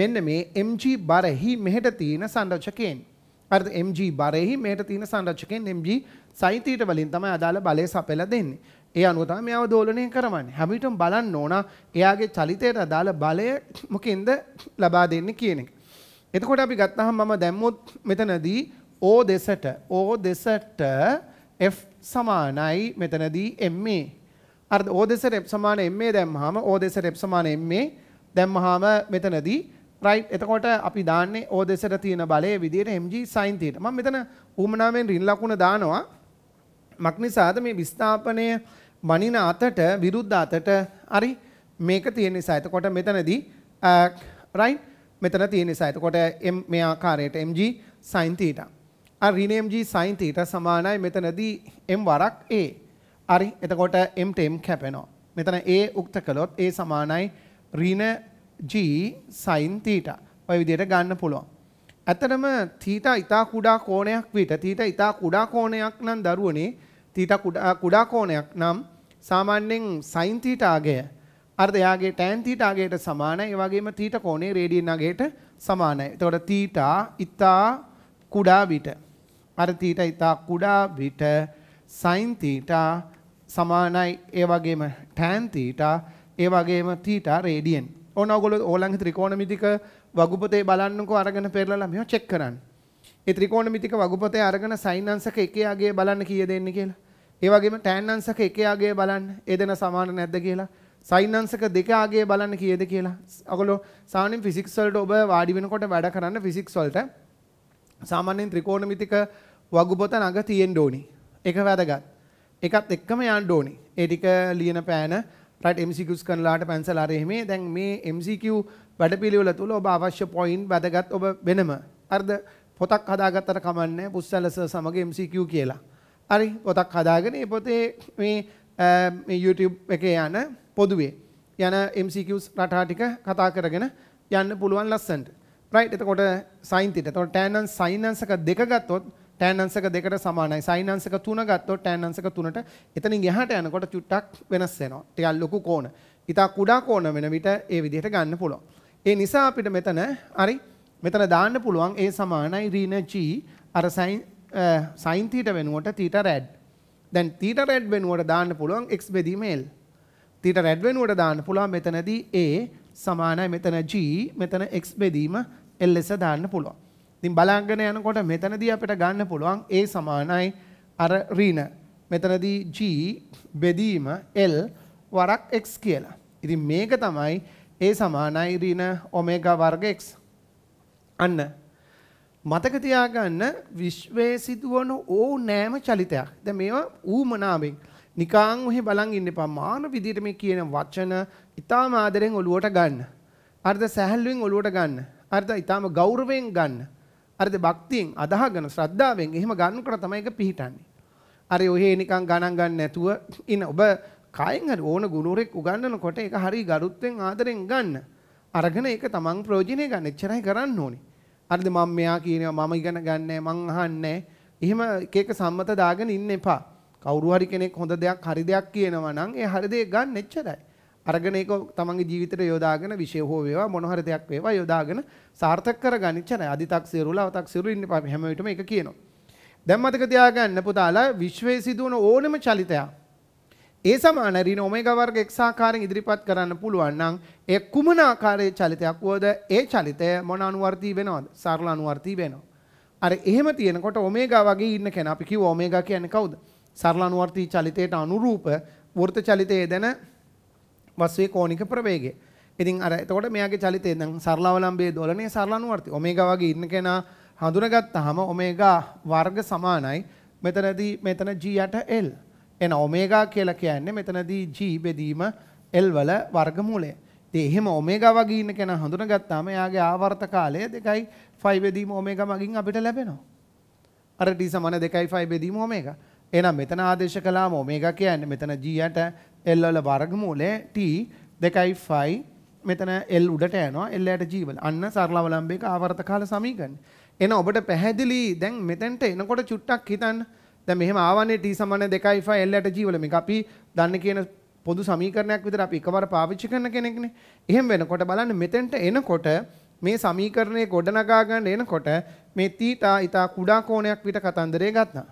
මෙන්න මේ MG බරෙහි මෙහෙට තියෙන සංරචකයෙන්. හරිද? MG බරෙහි මෙහෙට තියෙන සංරචකයෙන් MG සයිතීට වලින් තමයි අදාළ බලය සපයලා දෙන්නේ. ඒ අනුව තමයි මෙයාව දෝලණය කරවන්නේ. හැම විටම බලන්න ඕන එයාගේ චලිතයට අදාළ බලය මොකෙන්ද ලබා දෙන්නේ කියන එක. එතකොට අපි ගත්තාම මම දැම්මොත් මෙතනදී O දෙසට O දෙසට F සමානයි මෙතනදී MA. හරිද? O දෙසට F සමාන MA දැම්මහම O දෙසට F සමාන MA දැම්මහම මෙතනදී right එතකොට අපි දාන්නේ O දෙසට තියෙන බලයේ විදිහට mg sin theta. මම මෙතන උමනාවෙන් ඍණ ලකුණ දානවා. මක්නිසාද මේ විස්ථාපනය මනින අතට විරුද්ධ අතට හරි මේක තියෙන නිසා. එතකොට මෙතනදී uh, right මෙතන තියෙන නිසා. එතකොට m මේ ආකාරයට mg sin theta. රිනේම් G sin theta සමානයි මෙතනදී m වරක් a. හරි. එතකොට m ට m කැපෙනවා. මෙතන a උක්ත කළොත් a සමානයි ඍණ G sin theta. ඔය විදිහට ගන්න පුළුවන්. ඇත්තටම theta ඊටා කුඩා කෝණයක් විතර theta ඊටා කුඩා කෝණයක් නම් දරුවනේ theta කුඩා කුඩා කෝණයක් නම් සාමාන්‍යයෙන් sin theta අගය අර්ථ එයාගේ tan theta අගයට සමානයි. ඒ වගේම theta කෝණේ radian අගයට සමානයි. එතකොට theta ඊටා කුඩා විතර අර තීටා ඉතා කුඩා විට සයින් තීටා සමානයි ඒ වගේම ටෑන් තීටා ඒ වගේම තීටා රේඩියන්. ඕන ඔයගොල්ලෝ ඕලංග ත්‍රිකෝණමිතික වගුපතේ බලන්නකෝ අරගෙන පෙරලලා මෙහෙම චෙක් කරන්න. ඒ ත්‍රිකෝණමිතික වගුපතේ අරගෙන සයින් අංශක එකේ යගේ බලන්න කීය දෙන්නේ කියලා. ඒ වගේම ටෑන් අංශක එකේ යගේ බලන්න ඒ දෙන සමාන නැද්ද කියලා. සයින් අංශක දෙක යගේ බලන්න කීයද කියලා. ඔයගොල්ලෝ සාමාන්‍යයෙන් ෆිසික්ස් වලට ඔබ වාඩි වෙනකොට වැඩ කරන්න ෆිසික්ස් වලට සාමාන්‍යයෙන් ත්‍රිකෝණමිතික වගුපොත නග තියෙන්න ඕනි. ඒක වැදගත්. ඒකත් එක්කම යන්න ඕනි. ඒ ටික ලියන පෑන රයිට් MCQs කරනලාට පැන්සල් ආරෙ එහෙමේ දැන් මේ MCQ වැඩපිළිවෙල තුල ඔබ අවශ්‍ය පොයින්ට් වැදගත් ඔබ වෙනම අර්ධ පොතක් හදාගත්තට කමන්නේ පුස්සලස සමග MCQ කියලා. හරි පොතක් හදාගෙන ඒ පොතේ මේ YouTube එකේ යන පොදුවේ යන MCQs රටා ටික කතා කරගෙන යන්න පුළුවන් ලස්සන්ට. right එතකොට sin theta එතකොට tan and sin angle එක දෙක ගත්තොත් tan angle එක දෙකට සමානයි sin angle එක තුන ගත්තොත් tan angle එක තුනට එතනින් එහාට යනකොට චුට්ටක් වෙනස් වෙනවා ටිකක් ලොකු කෝණ ඉතා කුඩා කෝණ වෙන විට ඒ විදිහට ගන්න පුළුවන් ඒ නිසා අපිට මෙතන හරි මෙතන දාන්න පුළුවන් ඒ සමානයි ඍණ g අර sin sin theta වෙනුවට theta red දැන් theta red වෙනුවට දාන්න පුළුවන් x බෙදීම l theta red වෙනුවට දාන්න පුළුවන් මෙතනදී a සමානයි මෙතන g මෙතන x බෙදීම l එල්ලෙස දාන්න පුළුවන්. ඉතින් බලාගෙන යනකොට මෙතනදී අපිට ගන්න පුළුවන් A සමානයි අර ඍණ. මෙතනදී G බෙදීම L වරක් x කියලා. ඉතින් මේක තමයි A සමානයි ඍණ ඔමේගා වර්ග x. අන්න මතක තියාගන්න විශ්වයේ සිදුවන ඕනෑම චලිතයක්. දැන් මේවා ඌමනාවෙන් නිකාං ඔහි බලන් ඉන්න එපා. මාන විදිහට මේ කියන වචන ඊටාම ආදරෙන් ඔලුවට ගන්න. අර්ථ සැහැල්ලුවෙන් ඔලුවට ගන්න. හරිද? ඊටාම ගෞරවයෙන් ගන්න. හරිද? භක්තියෙන් අදාහගෙන ශ්‍රද්ධාවෙන් එහෙම ගන්නකොට තමයි ඒක පිහිටන්නේ. අර ඔහේ නිකන් ගණන් ගන්න නැතුව ඉන ඔබ කායෙන් හරි ඕන ගුණුරෙක් උගන්නනකොට ඒක හරි ගරුත්වෙන් ආදරෙන් ගන්න. අරගෙන ඒක තමන් ප්‍රයෝජනෙ ගන්න. එච්චරයි කරන්න ඕනේ. හරිද? මම මෙයා කියනවා මම ඉගෙන ගන්නෑ මං අහන්නේ. එහෙම එක එක සම්මත දාගෙන ඉන්න එපා. කවුරු හරි කෙනෙක් හොඳ දෙයක් හරි දෙයක් කියනවා නම් ඒ හරි දේ ගන්න එච්චරයි. අරගෙන ඒක තමන්ගේ ජීවිතේට යොදාගෙන විශේෂ හෝ වේවා මොන හරි දෙයක් වේවා යොදාගෙන සාර්ථක කරගනිච්චනයි අදි탁සිරුල අව탁සිරු ඉන්න පාපි හැම විටම ඒක කියනවා. දැන් මතක තියාගන්න පුතාලා විශ්වයේ සිදුවන ඕනම චලිතයක් ඒ සමාන ඍණ ඔමේගා වර්ග x ආකාරයෙන් ඉදිරිපත් කරන්න පුළුවන් නම් ඒ කුමන ආකාරයේ චලිතයක් වුවද ඒ චලිතය මොන අනුවර්තී වෙනවද? සරල අනුවර්තී වෙනවා. අර එහෙම තියෙනකොට ඔමේගා වගේ ඉන්න කෙනා අපි කිව්ව ඔමේගා කියන්නේ කවුද? සරල අනුවර්තී චලිතයට අනුරූප වෘත චලිතයේ දෙන වස්තුවේ කෝණික ප්‍රවේගය. ඉතින් අර එතකොට මෙයාගේ චලිතය දැන් සරලාවලම්බයේ දොලනේ සරලානුවර්ති ඔමේගා වගේ ඉන්න කෙනා හඳුනගත්තාම ඔමේගා වර්ග සමානයි මෙතනදී මෙතන g යට l. එන ඔමේගා කියලා කියන්නේ මෙතනදී g බෙදීම l වල වර්ගමූලය. ඉතින් එහෙම ඔමේගා වගේ ඉන්න කෙනා හඳුනගත්තාම එයාගේ ආවර්ත කාලය 2යි බෙදීම ඔමේගා මගින් අපිට ලැබෙනවා. අර t 2යි බෙදීම ඔමේගා. එහෙනම් මෙතන ආදේශ කළාම ඔමේගා කියන්නේ මෙතන g යට L වල වර්ගමූලය T 2යි මෙතන L උඩට යනවා L යට G වල. අන්න සරලවලම්බයක ආවර්ත කාල සමීකරණ. එන ඔබට පැහැදිලි දැන් මෙතෙන්ට එනකොට චුට්ටක් හිතන්න. දැන් මෙහෙම ආවන්නේ T 2යි L යට G වල. මේක අපි දන්න කියන පොදු සමීකරණයක් විතර අපි එකවර පාවිච්චි කරන කෙනෙක්නේ. එහෙම වෙනකොට බලන්න මෙතෙන්ට එනකොට මේ සමීකරණය ගොඩනගා ගන්න එනකොට මේ තීටා ඊතා කුඩා කෝණයක් විතර කතන්දරේ ගත්තා.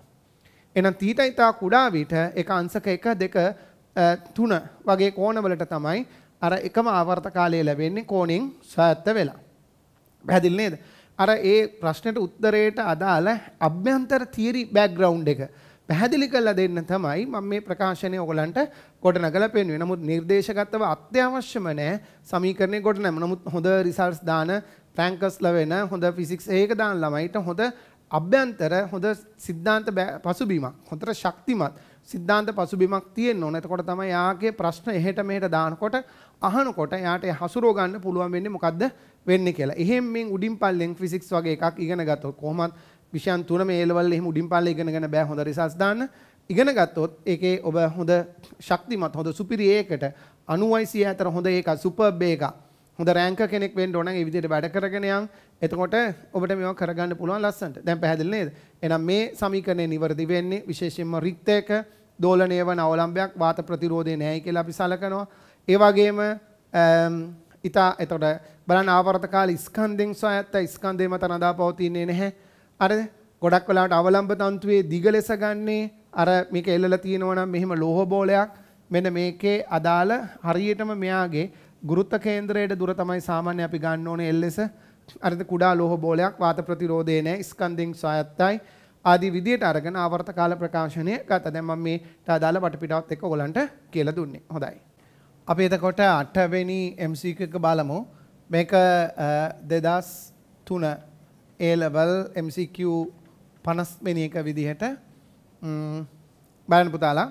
එහෙනම් තීටා ඊතා කුඩා විට එක අංශක 1 2 තුන වගේ කෝණවලට තමයි අර එකම ආවර්ත කාලය ලැබෙන්නේ කෝණෙන් ස්වයත්ත වෙලා. පැහැදිලි නේද? අර ඒ ප්‍රශ්නෙට උත්තරයට අදාළ අභ්‍යන්තර තියරි බෑග්ග්‍රවුන්ඩ් එක පැහැදිලි කරලා දෙන්න තමයි මම මේ ප්‍රකාශනය ඔයගලන්ට ගොඩනගලා පෙන්වුවේ. නමුත් නිර්දේශගතව අත්‍යවශ්‍යම නෑ සමීකරණේ ගොඩනැම. නමුත් හොඳ රිසල්ට්ස් දාන ෆ්‍රැන්කස්ලා වෙන හොඳ ෆිසික්ස් ඒක දාන ළමයිට හොඳ අභ්‍යන්තර හොඳ සිද්ධාන්ත පසුබිමක් හොඳට ශක්තිමත් සිද්ධාන්ත පසුබිමක් තියෙන්න ඕන. එතකොට තමයි යාගේ ප්‍රශ්න එහෙට මෙහෙට දානකොට අහනකොට යාට හසුරව ගන්න පුළුවන් වෙන්නේ මොකද්ද වෙන්නේ කියලා. එහෙන් මෙන් උඩින් පල්ලෙන් ෆිසික්ස් වගේ එකක් ඉගෙන ගත්තොත් කොහොමත් විෂයන් තුන මේ ලෙවල් එහෙම උඩින් පල්ලේ ඉගෙනගෙන බෑ හොඳ රිසල්ට්ස් දාන්න. ඉගෙන ගත්තොත් ඒකේ ඔබ හොඳ ශක්තිමත් හොඳ සුපිරි ඒකට 90යි 100 අතර හොඳ ඒක සුපර්බ් එකක් හොඳ රෑංක කෙනෙක් වෙන්න ඕන නම් ඒ විදිහට වැඩ කරගෙන යන්. එතකොට ඔබට මේවා කරගන්න පුළුවන් ලස්සනට. දැන් පැහැදිලි නේද? එහෙනම් මේ සමීකරණය නිවැරදි වෙන්නේ විශේෂයෙන්ම රික්තයක දෝලණය වන අවලම්බයක් වාත ප්‍රතිරෝධය නැහැ කියලා අපි සලකනවා. ඒ වගේම ඉතා එතකොට බලන්න ආවර්ත කාලේ ස්කන්ධෙන් සොයත්ත ස්කන්ධේ මත රඳා පවතින්නේ නැහැ. හරිද? ගොඩක් වෙලාවට අවලම්බ තන්තුවේ දිග ලෙස ගන්නේ අර මේක එල්ලලා තියෙනවා නම් මෙහෙම ලෝහ බෝලයක් මෙන්න මේකේ අදාළ හරියටම මෙයාගේ ගුරුත්ත කේන්ද්‍රයට දුර තමයි සාමාන්‍ය අපි ගන්න ඕනේ එල්ලෙස. අරද කුඩා ලෝහ බෝලයක් වාත ප්‍රතිරෝධය නැහැ. ස්කන්ධෙන් සායත්තයි. ආදී විදියට අරගෙන ආවර්ත කාල ප්‍රකාශනය ගත. දැන් මම මේට අදාළ වටපිටාවත් එක්ක ඔයගලන්ට කියලා දුන්නේ. හොඳයි. අපි එතකොට 8 වෙනි MCQ එක බලමු. මේක 2003 A level MCQ 50 වෙනි එක විදිහට බලන්න පුතාලා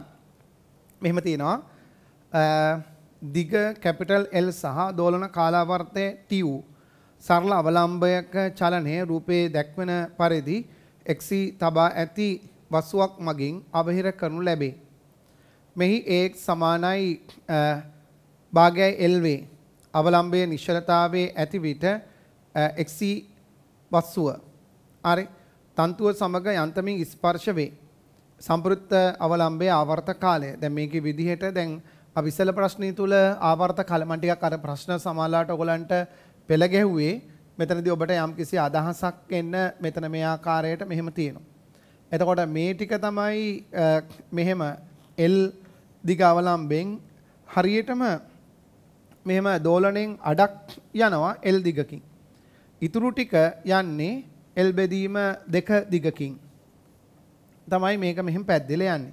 මෙහෙම තියෙනවා. දිග කැපිටල් L සහ දෝලන කාලාවර්තය T වූ සරල අවලම්බයක චලනය රූපයේ දැක්වෙන පරිදි එක්සී තබා ඇති වස්ුවක් මගින් අවහිර කරනු ලැබේ. මෙහි ඒක් සමානයි භාගය L වේ. අවලම්බයේ නිශ්චලතාවයේ ඇති විට එක්සී වස්ුව හරි තන්තුව සමග යන්තමින් ස්පර්ශ වේ. සම්පෘත්ත අවලම්බයේ ආවර්ත කාලය. දැන් මේකේ විදිහට දැන් අපි ඉස්සෙල්ලා ප්‍රශ්නේ තුල ආවර්ත කලමන් ටිකක් අර ප්‍රශ්න සමාලාට ඔයගලන්ට පෙළ ගැහුවේ මෙතනදී ඔබට යම්කිසි අදහසක් එන්න මෙතන මේ ආකාරයට මෙහෙම තියෙනවා. එතකොට මේ ටික තමයි මෙහෙම L දිග අවලම්බෙන් හරියටම මෙහෙම දෝලණයෙන් අඩක් යනවා L දිගකින්. ඉතුරු ටික යන්නේ L බෙදීම දෙක දිගකින්. තමයි මේක මෙහෙම පැද්දෙලා යන්නේ.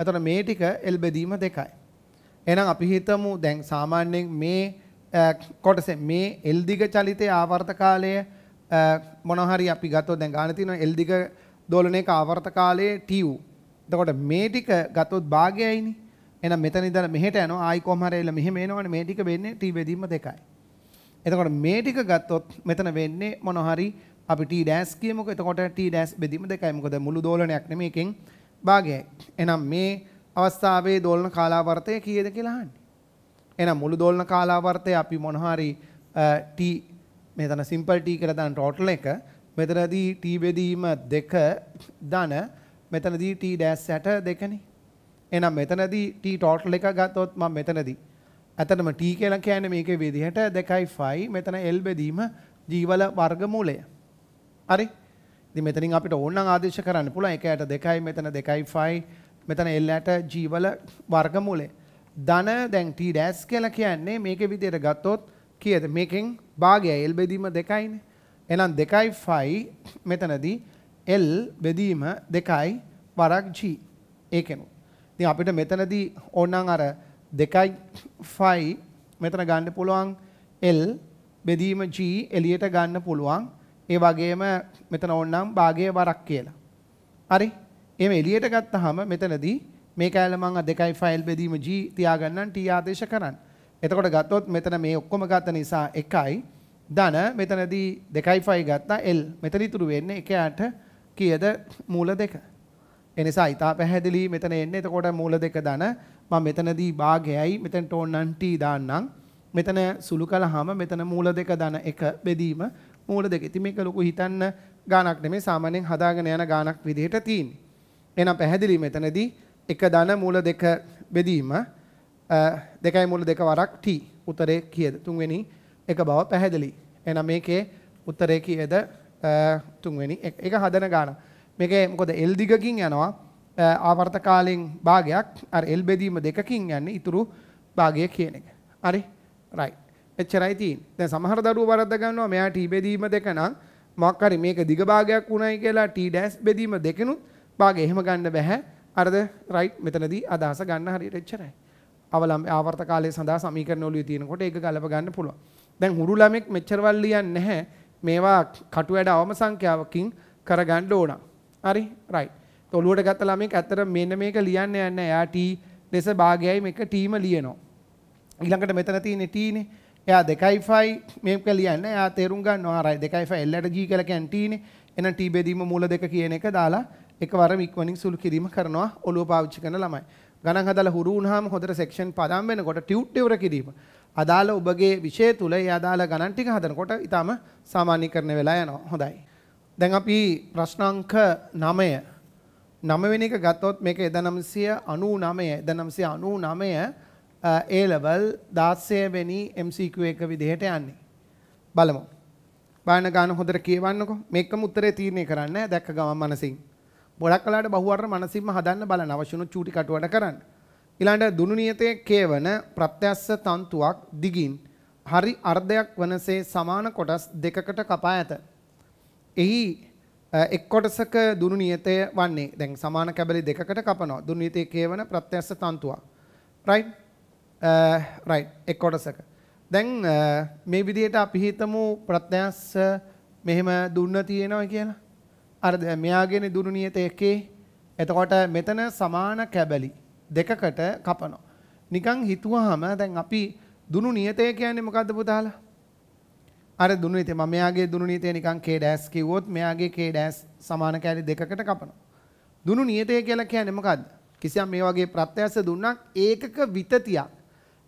එතකොට මේ ටික L බෙදීම දෙකයි. එහෙනම් අපි හිතමු දැන් සාමාන්‍යයෙන් මේ කොටසේ මේ L දිග චලිතයේ ආවර්ත කාලය මොනවා හරි අපි ගත්තොත් දැන් ගන්න තියෙනවා L දිග දෝලනයක ආවර්ත කාලය TU. එතකොට මේ ටික ගත්තොත් භාගයයිනේ. එහෙනම් මෙතන ඉඳලා මෙහෙට යනවා ආයි කොහම හරි එලා මෙහෙම එනවනේ මේ ටික වෙන්නේ t බෙදීම දෙකයි. එතකොට මේ ටික ගත්තොත් මෙතන වෙන්නේ මොන හරි අපි t ඩෑස් කියමුකෝ. එතකොට t ඩෑස් බෙදීම දෙකයි. මොකද මුළු දෝලනයක් නෙමෙයි එකෙන් භාගයයි. එහෙනම් මේ අවස්ථාවේ දෝලන කාලාවර්තය කීයද කියලා අහන්නේ. එහෙනම් මුළු දෝලන කාලාවර්තය අපි මොන හරි t මෙතන සිම්පල් t කියලා දාන ටෝටල් එක මෙතනදී t බෙදීම 2 ධන මෙතනදී t ඩෑස් 60 දෙකනේ. එහෙනම් මෙතනදී t ටෝටල් එක ගත්තොත් මම මෙතනදී ඇතනම t කියලා කියන්නේ මේකේ විදිහට 2.5 මෙතන l බෙදීම g වල වර්ගමූලය. හරි? ඉතින් මෙතනින් අපිට ඕන නම් ආදේශ කරන්න පුළුවන් 1යට 2යි මෙතන 2.5 මෙතන එල්ලට ජීවල වර්ගමූලේ. ධන දැන් T ඩෑස් කියලා කියන්නේ මේකේ විදියට ගත්තොත් කීයද? මේකෙන් භාගයයි L බෙදීම දෙකයිනේ. එහෙනම් 2යි 5 මෙතනදී L බෙදීම 2යි වරක් G ඒකෙනුත්. ඉතින් අපිට මෙතනදී ඕනනම් අර 2යි 5 මෙතන ගන්න පුළුවන් L බෙදීම G එළියට ගන්න පුළුවන්. ඒ වගේම මෙතන ඕනනම් භාගයේ වරක් කියලා. හරි? එහෙම එළියට ගත්තාම මෙතනදී මේ කෑල්ල මම 2යි ෆයිල් බෙදීම G තියාගන්නම් T ආදේශ කරන්න. එතකොට ගත්තොත් මෙතන මේ ඔක්කොම ගත නිසා 1යි ධන මෙතනදී 2යි 5 ගත්තා L. මෙතන ඉතුරු වෙන්නේ 1ට කීයද මූල දෙක. ඒ නිසා ඊටා පැහැදිලි මෙතන එන්නේ එතකොට මූල දෙක ධන මම මෙතනදී භාගයයි මෙතනට ඕනනම් T දාන්නම්. මෙතන සුළු කළාම මෙතන මූල දෙක ධන 1 බෙදීම මූල දෙක. ඉතින් මේක ලොකු හිතන්න ගානක් නෙමෙයි සාමාන්‍යයෙන් හදාගෙන යන ගානක් විදිහට තියෙන්නේ. එහෙනම් පැහැදිලි මෙතනදී එක ධන මූල දෙක බෙදීම දෙකයි මූල දෙක වරක් t උත්තරේ කීයද තුන්වෙනි එක බව පැහැදිලි එහෙනම් මේකේ උත්තරේ කීයද තුන්වෙනි එක හදන ගාන මේකේ මොකද l දිගකින් යනවා ආවර්ත කාලෙන් භාගයක් අර l බෙදීම දෙකකින් යන්නේ ඊතුරු භාගය කියන එක හරි right එච්චරයි තියෙන්නේ දැන් සමහර දරුවෝ වරද්ද ගන්නවා මෙයා t බෙදීම දෙක නම් මොකක් හරි මේක දිග භාගයක් වුණයි කියලා t' බෙදීම දෙකෙනුත් වාගේ එහෙම ගන්න බැහැ. අරද රයිට් මෙතනදී අදහස ගන්න හරියට එච්චරයි. අවලම් ආවර්ත කාලය සඳහා සමීකරණ ඔලිය තියෙනකොට ඒක ගලප ගන්න පුළුවන්. දැන් හුරු ළමෙක් මෙච්චරවල් ලියන්නේ නැහැ. මේවා කටු වැඩ අවම සංඛ්‍යාවකින් කරගන්න ඕන. හරි? රයිට්. ඔලුවට ගත්ත ළමෙක් ඇත්තට මෙන්න මේක ලියන්න යන්නේ එයා T ලෙස භාගයයි මේක Tම ලියනවා. ඊළඟට මෙතන තියෙන T නේ. එයා 2.5 මේක ලියන්න එයා තේරුම් ගන්නවා. හරි 2.5 L ට G කියලා කියන්නේ T නේ. එහෙනම් T බෙදීම මූල දෙක කියන එක දාලා එකවර ඉක්මනින් සුළු කිරීම කරනවා ඔලුව පාවිච්චි කරන ළමයි. ගණන් හදලා හුරු වුණාම හොඳට සෙක්ෂන් පදම් වෙනකොට ටියුට් ඉවර කිරීම. අදාළ ඔබගේ විෂය තුල ඒ අදාළ ගණන් ටික හදනකොට ඊටම සාමාන්‍යීකරණය වෙලා යනවා. හොඳයි. දැන් අපි ප්‍රශ්න අංක 9 9 එක ගත්තොත් මේක 1999 1999 ඒ ලෙවල් 16 වෙනි MCQ එක විදිහට යන්නේ. බලමු. බාන ගාන හොඳට කියවන්නකෝ. මේකම උත්තරේ තීරණය කරන්න දැක්ක ගමන් මනසින්. ගොඩක් කලාට බහුවර්ණ මනසින්ම හදන්න බලන අවශ්‍යුණු චූටි කටුවට කරන්න. ඊළඟට දුනු නියතයේ කේවන ප්‍රත්‍යස්ස තන්තුවක් දිගින් හරි අර්ධයක් වනසේ සමාන කොටස් දෙකකට කපා ඇත. එහි එක් කොටසක දුනු නියතය වන්නේ දැන් සමාන කැබලි දෙකකට කපනවා. දුනු නියතයේ කේවන ප්‍රත්‍යස්ස තන්තුවක්. right right එක් කොටසක. දැන් මේ විදිහට අපි හිතමු ප්‍රත්‍යස්ස මෙහෙම දුන්න තියෙනවා කියලා. අර මෙයාගෙන දුරු නියත එකේ එතකොට මෙතන සමාන කැබලි දෙකකට කපනවා. නිකන් හිතුවාම දැන් අපි දුනු නියතය කියන්නේ මොකද්ද පුතාලා? අර දුනු නියතය මම මෙයාගේ දුනු නියතය නිකන් K ඩෑස් කිව්වොත් මෙයාගේ K ඩෑස් සමාන කැලි දෙකකට කපනවා. දුනු නියතය කියලා කියන්නේ මොකද්ද? කිසියම් මේ වගේ ප්‍රත්‍යස්ස දුන්නක් ඒකක විතතියක්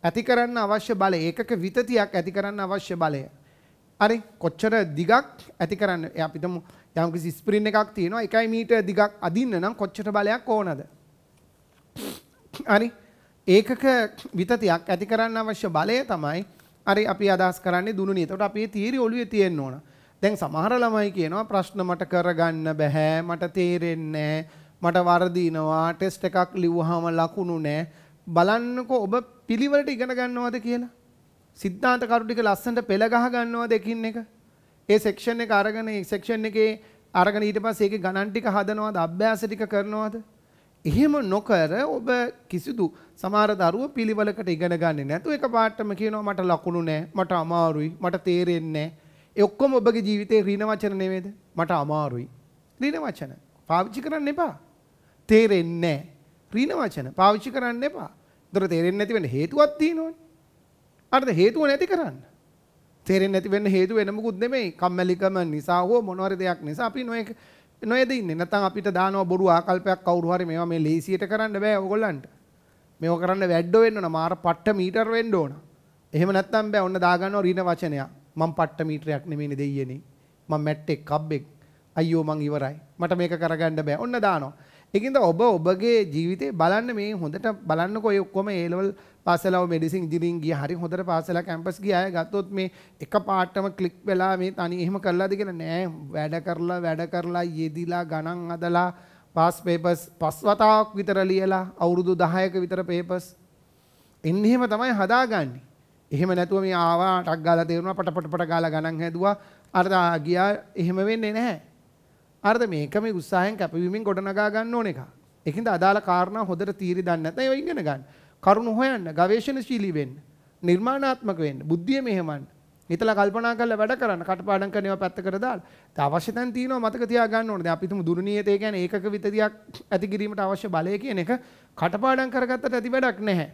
ඇති කරන්න අවශ්‍ය බලය ඒකක විතතියක් ඇති කරන්න අවශ්‍ය බලය. හරි කොච්චර දිගක් ඇති කරන්න අපි හිතමු යම්කිසි ස්ප්‍රින් එකක් තියෙනවා එකයි මීට දිගක් අදින්න නම් කොච්චර බලයක් ඕනද හරි ඒකක විතතියක් ඇති කරන්න අවශ්‍ය බලය තමයි හරි අපි අදහස් කරන්නේ දුනුනි. එතකොට අපේ තීරි ඔළුවේ තියෙන්න ඕන. දැන් සමහර ළමයි කියනවා ප්‍රශ්න මට කරගන්න බෑ මට තේරෙන්නේ මට වර්ධිනවා ටෙස්ට් එකක් ලිව්වහම ලකුණු නෑ බලන්නකෝ ඔබ පිළිවෙලට ඉගෙන ගන්නවද කියලා සිද්ධාන්ත කරු ටික ලස්සනට පෙළ ගහ ගන්නවද එකින් එක ඒ සෙක්ෂන් එක අරගෙන ඒ සෙක්ෂන් එකේ අරගෙන ඊට පස්සේ ඒකේ ගණන් ටික හදනවද අභ්‍යාස ටික කරනවද එහෙම නොකර ඔබ කිසිදු සමහර දරුවෝ පිළිවෙලකට ඉගෙන ගන්නේ නැතු එකපාරටම කියනවා මට ලකුණු නැහැ මට අමාරුයි මට තේරෙන්නේ නැහැ ඒ ඔක්කොම ඔබගේ ජීවිතේ ඍණ වචන නෙමෙයිද මට අමාරුයි ඍණ වචන පාවිච්චි කරන්න එපා තේරෙන්නේ නැහැ ඍණ වචන පාවිච්චි කරන්න එපා ඒතර තේරෙන්නේ නැති වෙන්න හේතුවක් තියෙනවනේ අරද හේතුව නැති කරන්න තේරෙන්නේ නැති වෙන්න හේතුව වෙන මොකුත් නෙමෙයි. කම්මැලිකම නිසා හෝ මොනවාරි දෙයක් නිසා අපි නොයෙක් නොයෙද ඉන්නේ. නැත්නම් අපිට දානවා බොරු ආකල්පයක් කවුරු හරි මේවා මේ ලේසියට කරන්න බෑ ඕගොල්ලන්ට. මේව කරන්න වැඩෝ වෙන්න ඕන. මාර පට්ට මීටර වෙන්න ඕන. එහෙම නැත්නම් බෑ. ඔන්න දාගන්නවා රින වචනයක්. මං පට්ට මීටරයක් නෙමෙයිනේ දෙයියනේ. මං මැට්ටෙක් කබ්බෙක්. අයියෝ මං ඉවරයි. මට මේක කරගන්න බෑ. ඔන්න දානවා. ඒකින්ද ඔබ ඔබගේ ජීවිතේ බලන්න මේ හොඳට බලන්නකෝ ඔය ඔක්කොම ඒ ලෙවල් පාසලව මෙඩිසින් ඉදිරියෙන් ගිය හරි හොඳට පාසල කැම්පස් ගිය අය ගත්තොත් මේ එක පාටම ක්ලික් වෙලා මේ තනි එහෙම කරලාද කියලා නෑ වැඩ කරලා වැඩ කරලා යෙදිලා ගණන් අදලා පාස් පේපස් පස් වතාවක් විතර ලියලා අවුරුදු 10ක විතර පේපස් එන්න එහෙම තමයි හදාගන්නේ. එහෙම නැතුව මේ ආවා ටක් ගාලා තේරුණා පටපට පට ගාලා ගණන් හැදුවා අර ගියා එහෙම වෙන්නේ නැහැ. අරද මේක මේ උත්සාහයෙන් කැපවීමෙන් ගොඩනගා ගන්න ඕන එක. ඒකින්ද අදාළ කාරණා හොඳට තීරි දන්නේ නැත්නම් ඒව ඉගෙන ගන්න. කරුණු හොයන්න, ගවේෂණශීලී වෙන්න, නිර්මාණාත්මක වෙන්න, බුද්ධිය මෙහෙමන්න. හිතලා කල්පනා කරලා වැඩ කරන්න, කටපාඩම් කරන ඒවා පැත්තකට දාලා. ඒ අවශ්‍ය තැන් තියෙනවා මතක තියා ගන්න ඕනේ. දැන් අපි හිතමු දුර්නියතේ කියන්නේ ඒකක විතතියක් ඇති කිරීමට අවශ්‍ය බලය කියන එක කටපාඩම් කරගත්තට ඇති වැඩක් නැහැ.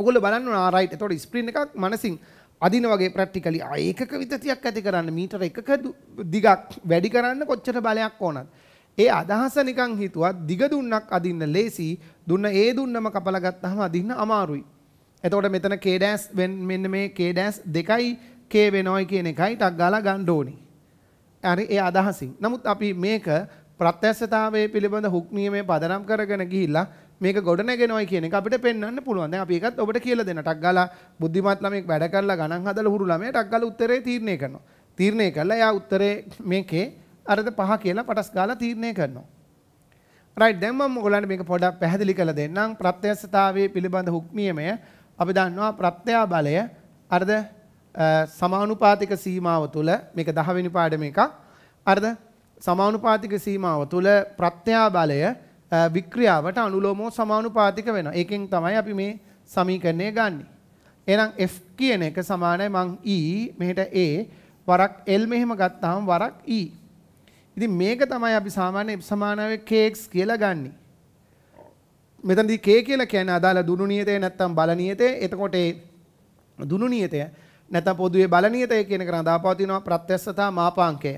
ඔගොල්ලෝ බලන්න ඕන රයිට්. එතකොට ස්ප්‍රින් එකක් මනසින් අදින වගේ ප්‍රැක්ටිකලි ඒකක විතතියක් ඇති කරන්න මීටර එකක දිගක් වැඩි කරන්න කොච්චර බලයක් ඕනද. ඒ අදහස නිකන් හිතුවත් දිග දුන්නක් අදින්න ලේසි දුන්න ඒ දුන්නම කපලා ගත්තාම අදින්න අමාරුයි. එතකොට මෙතන K- මෙන්න මේ K- දෙකයි K වෙනවයි කියන එකයි ටක් ගාලා ගන්න ඕනේ. හරි ඒ අදහසින්. නමුත් අපි මේක ප්‍රත්‍යක්ෂතාවයේ පිළිබඳ හුක් නියමයේ පදනම් කරගෙන ගිහිල්ලා මේක ගොඩ නැගෙනවයි කියන එක අපිට පෙන්වන්න පුළුවන්. දැන් අපි ඒකත් ඔබට කියලා දෙන්න. ටක් ගාලා බුද්ධිමත් ළමෙක් වැඩ කරලා ගණන් හදලා හුරු ළමයා ටක් ගාලා උත්තරේ තීරණය කරනවා. තීරණය කළා එයා උත්තරේ මේකේ අරද පහ කියලා පටස් ගාලා තීරණය කරනවා. රයිට් දැන් මම ඔයගොල්ලන්ට මේක පොඩක් පැහැදිලි කරලා දෙන්නම් ප්‍රත්‍යස්සතාවයේ පිළිබඳ හුක්මියමය අපි දන්නවා ප්‍රත්‍යා බලය අරද සමානුපාතික සීමාව තුළ මේක 10 වෙනි පාඩම එකක් අරද සමානුපාතික සීමාව තුළ ප්‍රත්‍යා බලය වික්‍රියාවට අනුලෝමෝ සමානුපාතික වෙනවා. ඒකෙන් තමයි අපි මේ සමීකරණය ගන්නෙ. එහෙනම් F කියන එක සමානයි මං E මෙහෙට A වරක් L මෙහෙම ගත්තාම වරක් E ඉතින් මේක තමයි අපි සාමාන්‍ය සමානාවේ කේක්ස් කියලා ගන්නෙ. මෙතනදී කේ කියලා කියන්නේ අදාළ දුනු නියතේ නැත්තම් බල නියතේ. එතකොට ඒ දුනු නියතය නැත්තම් පොදුවේ බල නියතය කියන එක රඳාපවතිනවා ප්‍රත්‍යස්සතා මාපාංකය.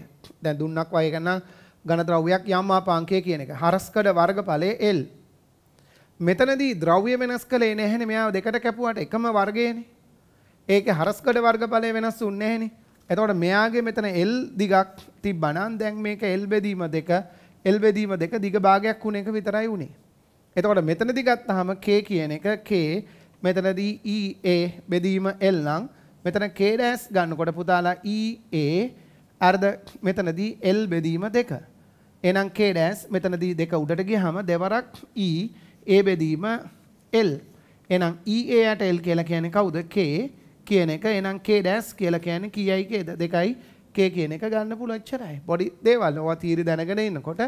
දැන් දුන්නක් වගේ ගන්න ඝනද්‍රව්‍යයක් යම් මාපාංකය කියන එක. හරස්කඩ වර්ගඵලයේ L. මෙතනදී ද්‍රව්‍ය වෙනස් කළේ නැහැනේ මෙයා දෙකට කැපුවාට එකම වර්ගයනේ. ඒකේ හරස්කඩ වර්ගඵලය වෙනස් වුන්නේ නැහැනේ. එතකොට මෙයාගේ මෙතන L දිගක් තිබ්බනම් දැන් මේක L බෙදීම දෙක L බෙදීම දෙක දිග භාගයක් වුණ එක විතරයි උනේ. එතකොට මෙතනදී ගත්තාම K කියන එක K මෙතනදී EA බෙදීම L නම් මෙතන K dash ගන්නකොට පුතාලා EA අර්ධ මෙතනදී L බෙදීම දෙක. එහෙනම් K dash මෙතනදී දෙක උඩට ගියහම දෙවරක් E A බෙදීම L. එහෙනම් EA යට L කියලා කියන්නේ කවුද? K කියන එක එනම් k ඩෑස් කියලා කියන්නේ කීයයි kද දෙකයි k කියන එක ගන්න පුළුවන් එච්චරයි පොඩි දේවල් ඔවා තීරි දැනගෙන ඉන්නකොට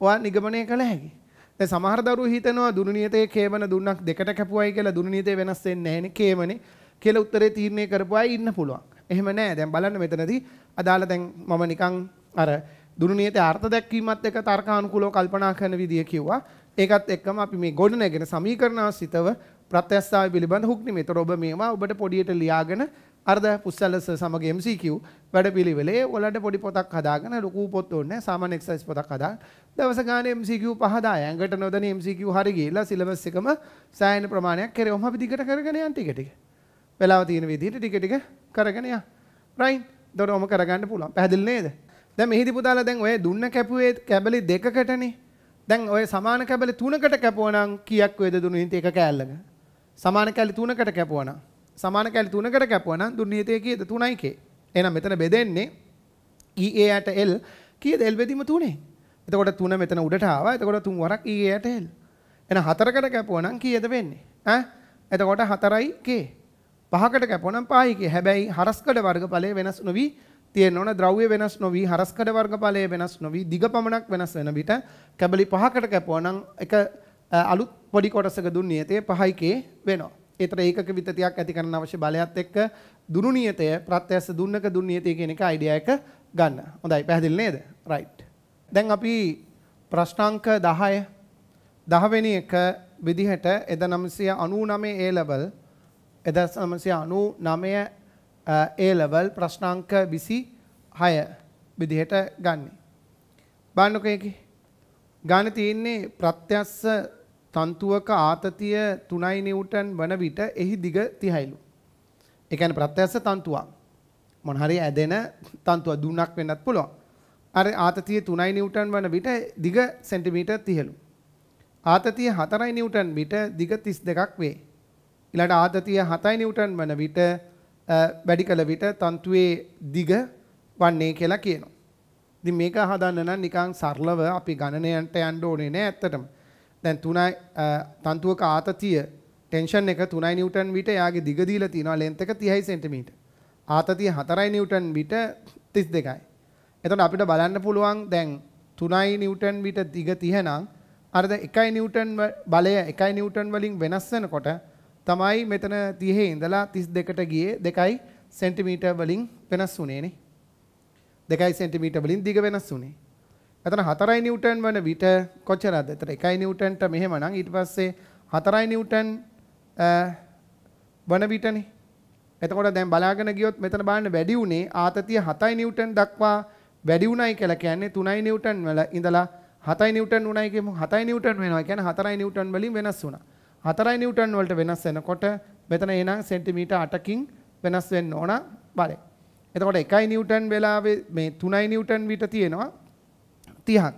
ඔයා නිගමනය කළ හැකි දැන් සමහර දරුවෝ හිතනවා දුනු නියතයේ කේමන දුන්නක් දෙකට කැපුවයි කියලා දුනු නියතේ වෙනස් වෙන්නේ නැහෙනේ කේමනේ කියලා උත්තරේ තීරණය කරපුවායි ඉන්න පුළුවන් එහෙම නෑ දැන් බලන්න මෙතනදී අදාළ දැන් මම නිකන් අර දුනුනියතේ අර්ථ දැක්වීමත් එක්ක තර්කානුකූලව කල්පනා කරන විදිය කිව්වා. ඒකත් එක්කම අපි මේ ගොඩනැගෙන සමීකරණාසිතව ප්‍රත්‍යස්ථාය පිළිබඳ හුක්නිම. ඒතර ඔබ මේවා ඔබට පොඩියට ලියාගෙන අර්ධ පුස්සල්ලස සමග MCQ වැඩපිළිවෙලේ ඔයාලට පොඩි පොතක් හදාගෙන ලොකු පොත් ඕනේ සාමාන්‍ය එක්සර්සයිස් පොතක් හදා දවස ගානේ MCQ 5 10 ඇඟට නොදෙන MCQ හරි ගිහිල්ලා සිලබස් එකම සෑහෙන ප්‍රමාණයක් කරේවම අපි දිගට කරගෙන යන ටික ටික වෙලාව තියෙන විදිහට ටික ටික කරගෙන යන්න රයිට් දොරම කරගන්න පුළුවන් පැහැදිලි නේද දැන් මෙහිදී පුතාලා දැන් ඔය දුන්න කැපුවේ කැබලි දෙකකටනේ. දැන් ඔය සමාන කැබලි තුනකට කැපුවනම් කීයක් වේද දුන්නු හිතේ එක කෑල්ලක? සමාන කැලි තුනකට කැපුවනම් සමාන කැලි තුනකට කැපුවනම් දුන්නු හිතේ කීයද 3යි කේ. එහෙනම් මෙතන බෙදෙන්නේ EA යට L කීයද L බෙදීම තුනේ. එතකොට තුන මෙතන උඩට ආවා. එතකොට තුන් වරක් EA යට L. එහෙනම් හතරකට කැපුවනම් කීයද වෙන්නේ? ඈ එතකොට 4යි k. පහකට කැපුවනම් 5යි k. හැබැයි හරස්කඩ වර්ගඵලය වෙනස් නොවි තියෙන්න ඕන ද්‍රව්‍ය වෙනස් නොවී හරස්කඩ වර්ගඵලය වෙනස් නොවී දිග පමණක් වෙනස් වෙන විට කැබලි පහකට කැපුවා නම් එක අලුත් පොඩි කොටසක දුන් නියතය 5ක වෙනවා. ඒතර ඒකක විතතියක් ඇති කරන අවශ්‍ය බලයත් එක්ක දුනු නියතය ප්‍රත්‍යස්ස දුන්නක දුන් නියතය කියන එක අයිඩියා එක ගන්න. හොඳයි පැහැදිලි නේද? රයිට්. දැන් අපි ප්‍රශ්න අංක 10 10 වෙනි එක විදිහට 1999 A level 1999 ඒ ලෙවල් ප්‍රශ්නාංක 26 විදිහට ගන්නෙ. බලන්නකෝ ඒකේ. ගන්න තියෙන්නේ ප්‍රත්‍යස්ස තන්තුවක ආතතිය 3 නිව්ටන් වන විට එහි දිග 30යිලු. ඒ කියන්නේ ප්‍රත්‍යස්ස තන්තුවක්. මොන හරි ඇදෙන තන්තුවක් දුණක් වෙන්නත් පුළුවන්. අර ආතතිය 3 නිව්ටන් වන විට දිග සෙන්ටිමීටර් 30ලු. ආතතිය 4 නිව්ටන් විට දිග 32ක් වේ. ඊළඟ ආතතිය 7 නිව්ටන් වන විට වැඩි කල විට තන්තුවේ දිග වන්නේ කියලා කියනවා. ඉතින් මේක හදන්න නම් නිකන් සරලව අපි ගණනයන්ට යන්න ඕනේ නෑ ඇත්තටම. දැන් 3යි තන්තුවක ආතතිය ටෙන්ෂන් එක 3යි නිව්ටන් විට එයාගේ දිග දීලා තිනවා ලෙන්ත් එක 30යි සෙන්ටිමීටර. ආතතිය 4යි නිව්ටන් විට 32යි. එතකොට අපිට බලන්න පුළුවන් දැන් 3යි නිව්ටන් විට දිග 30 නම් අරද 1යි නිව්ටන් බලය 1යි නිව්ටන් වලින් වෙනස් වෙනකොට තමයි මෙතන 30 ඉඳලා 32ට ගියේ 2යි සෙන්ටිමීටර් වලින් වෙනස් වුණේ නේ. 2යි සෙන්ටිමීටර් වලින් දිග වෙනස් වුණේ. මෙතන 4යි නිව්ටන් වන විට කොච්චරද? එතන 1යි නිව්ටන්ට මෙහෙමනම් ඊට පස්සේ 4යි නිව්ටන් වන විටනේ. එතකොට දැන් බලාගෙන ගියොත් මෙතන බලන්න වැඩි උනේ ආතතිය 7යි නිව්ටන් දක්වා වැඩි උණයි කියලා කියන්නේ 3යි නිව්ටන් වල ඉඳලා 7යි නිව්ටන් උණයි කියමු 7යි නිව්ටන් වෙනවා කියන්නේ 4යි නිව්ටන් වලින් වෙනස් වුණා. 4 නිව්ටන් වලට වෙනස් වෙනකොට මෙතන එනං සෙන්ටිමීටර් 8කින් වෙනස් වෙන්න ඕන බලය. එතකොට 1 නිව්ටන් වෙලාවේ මේ 3 නිව්ටන් විතර තියෙනවා 30ක්.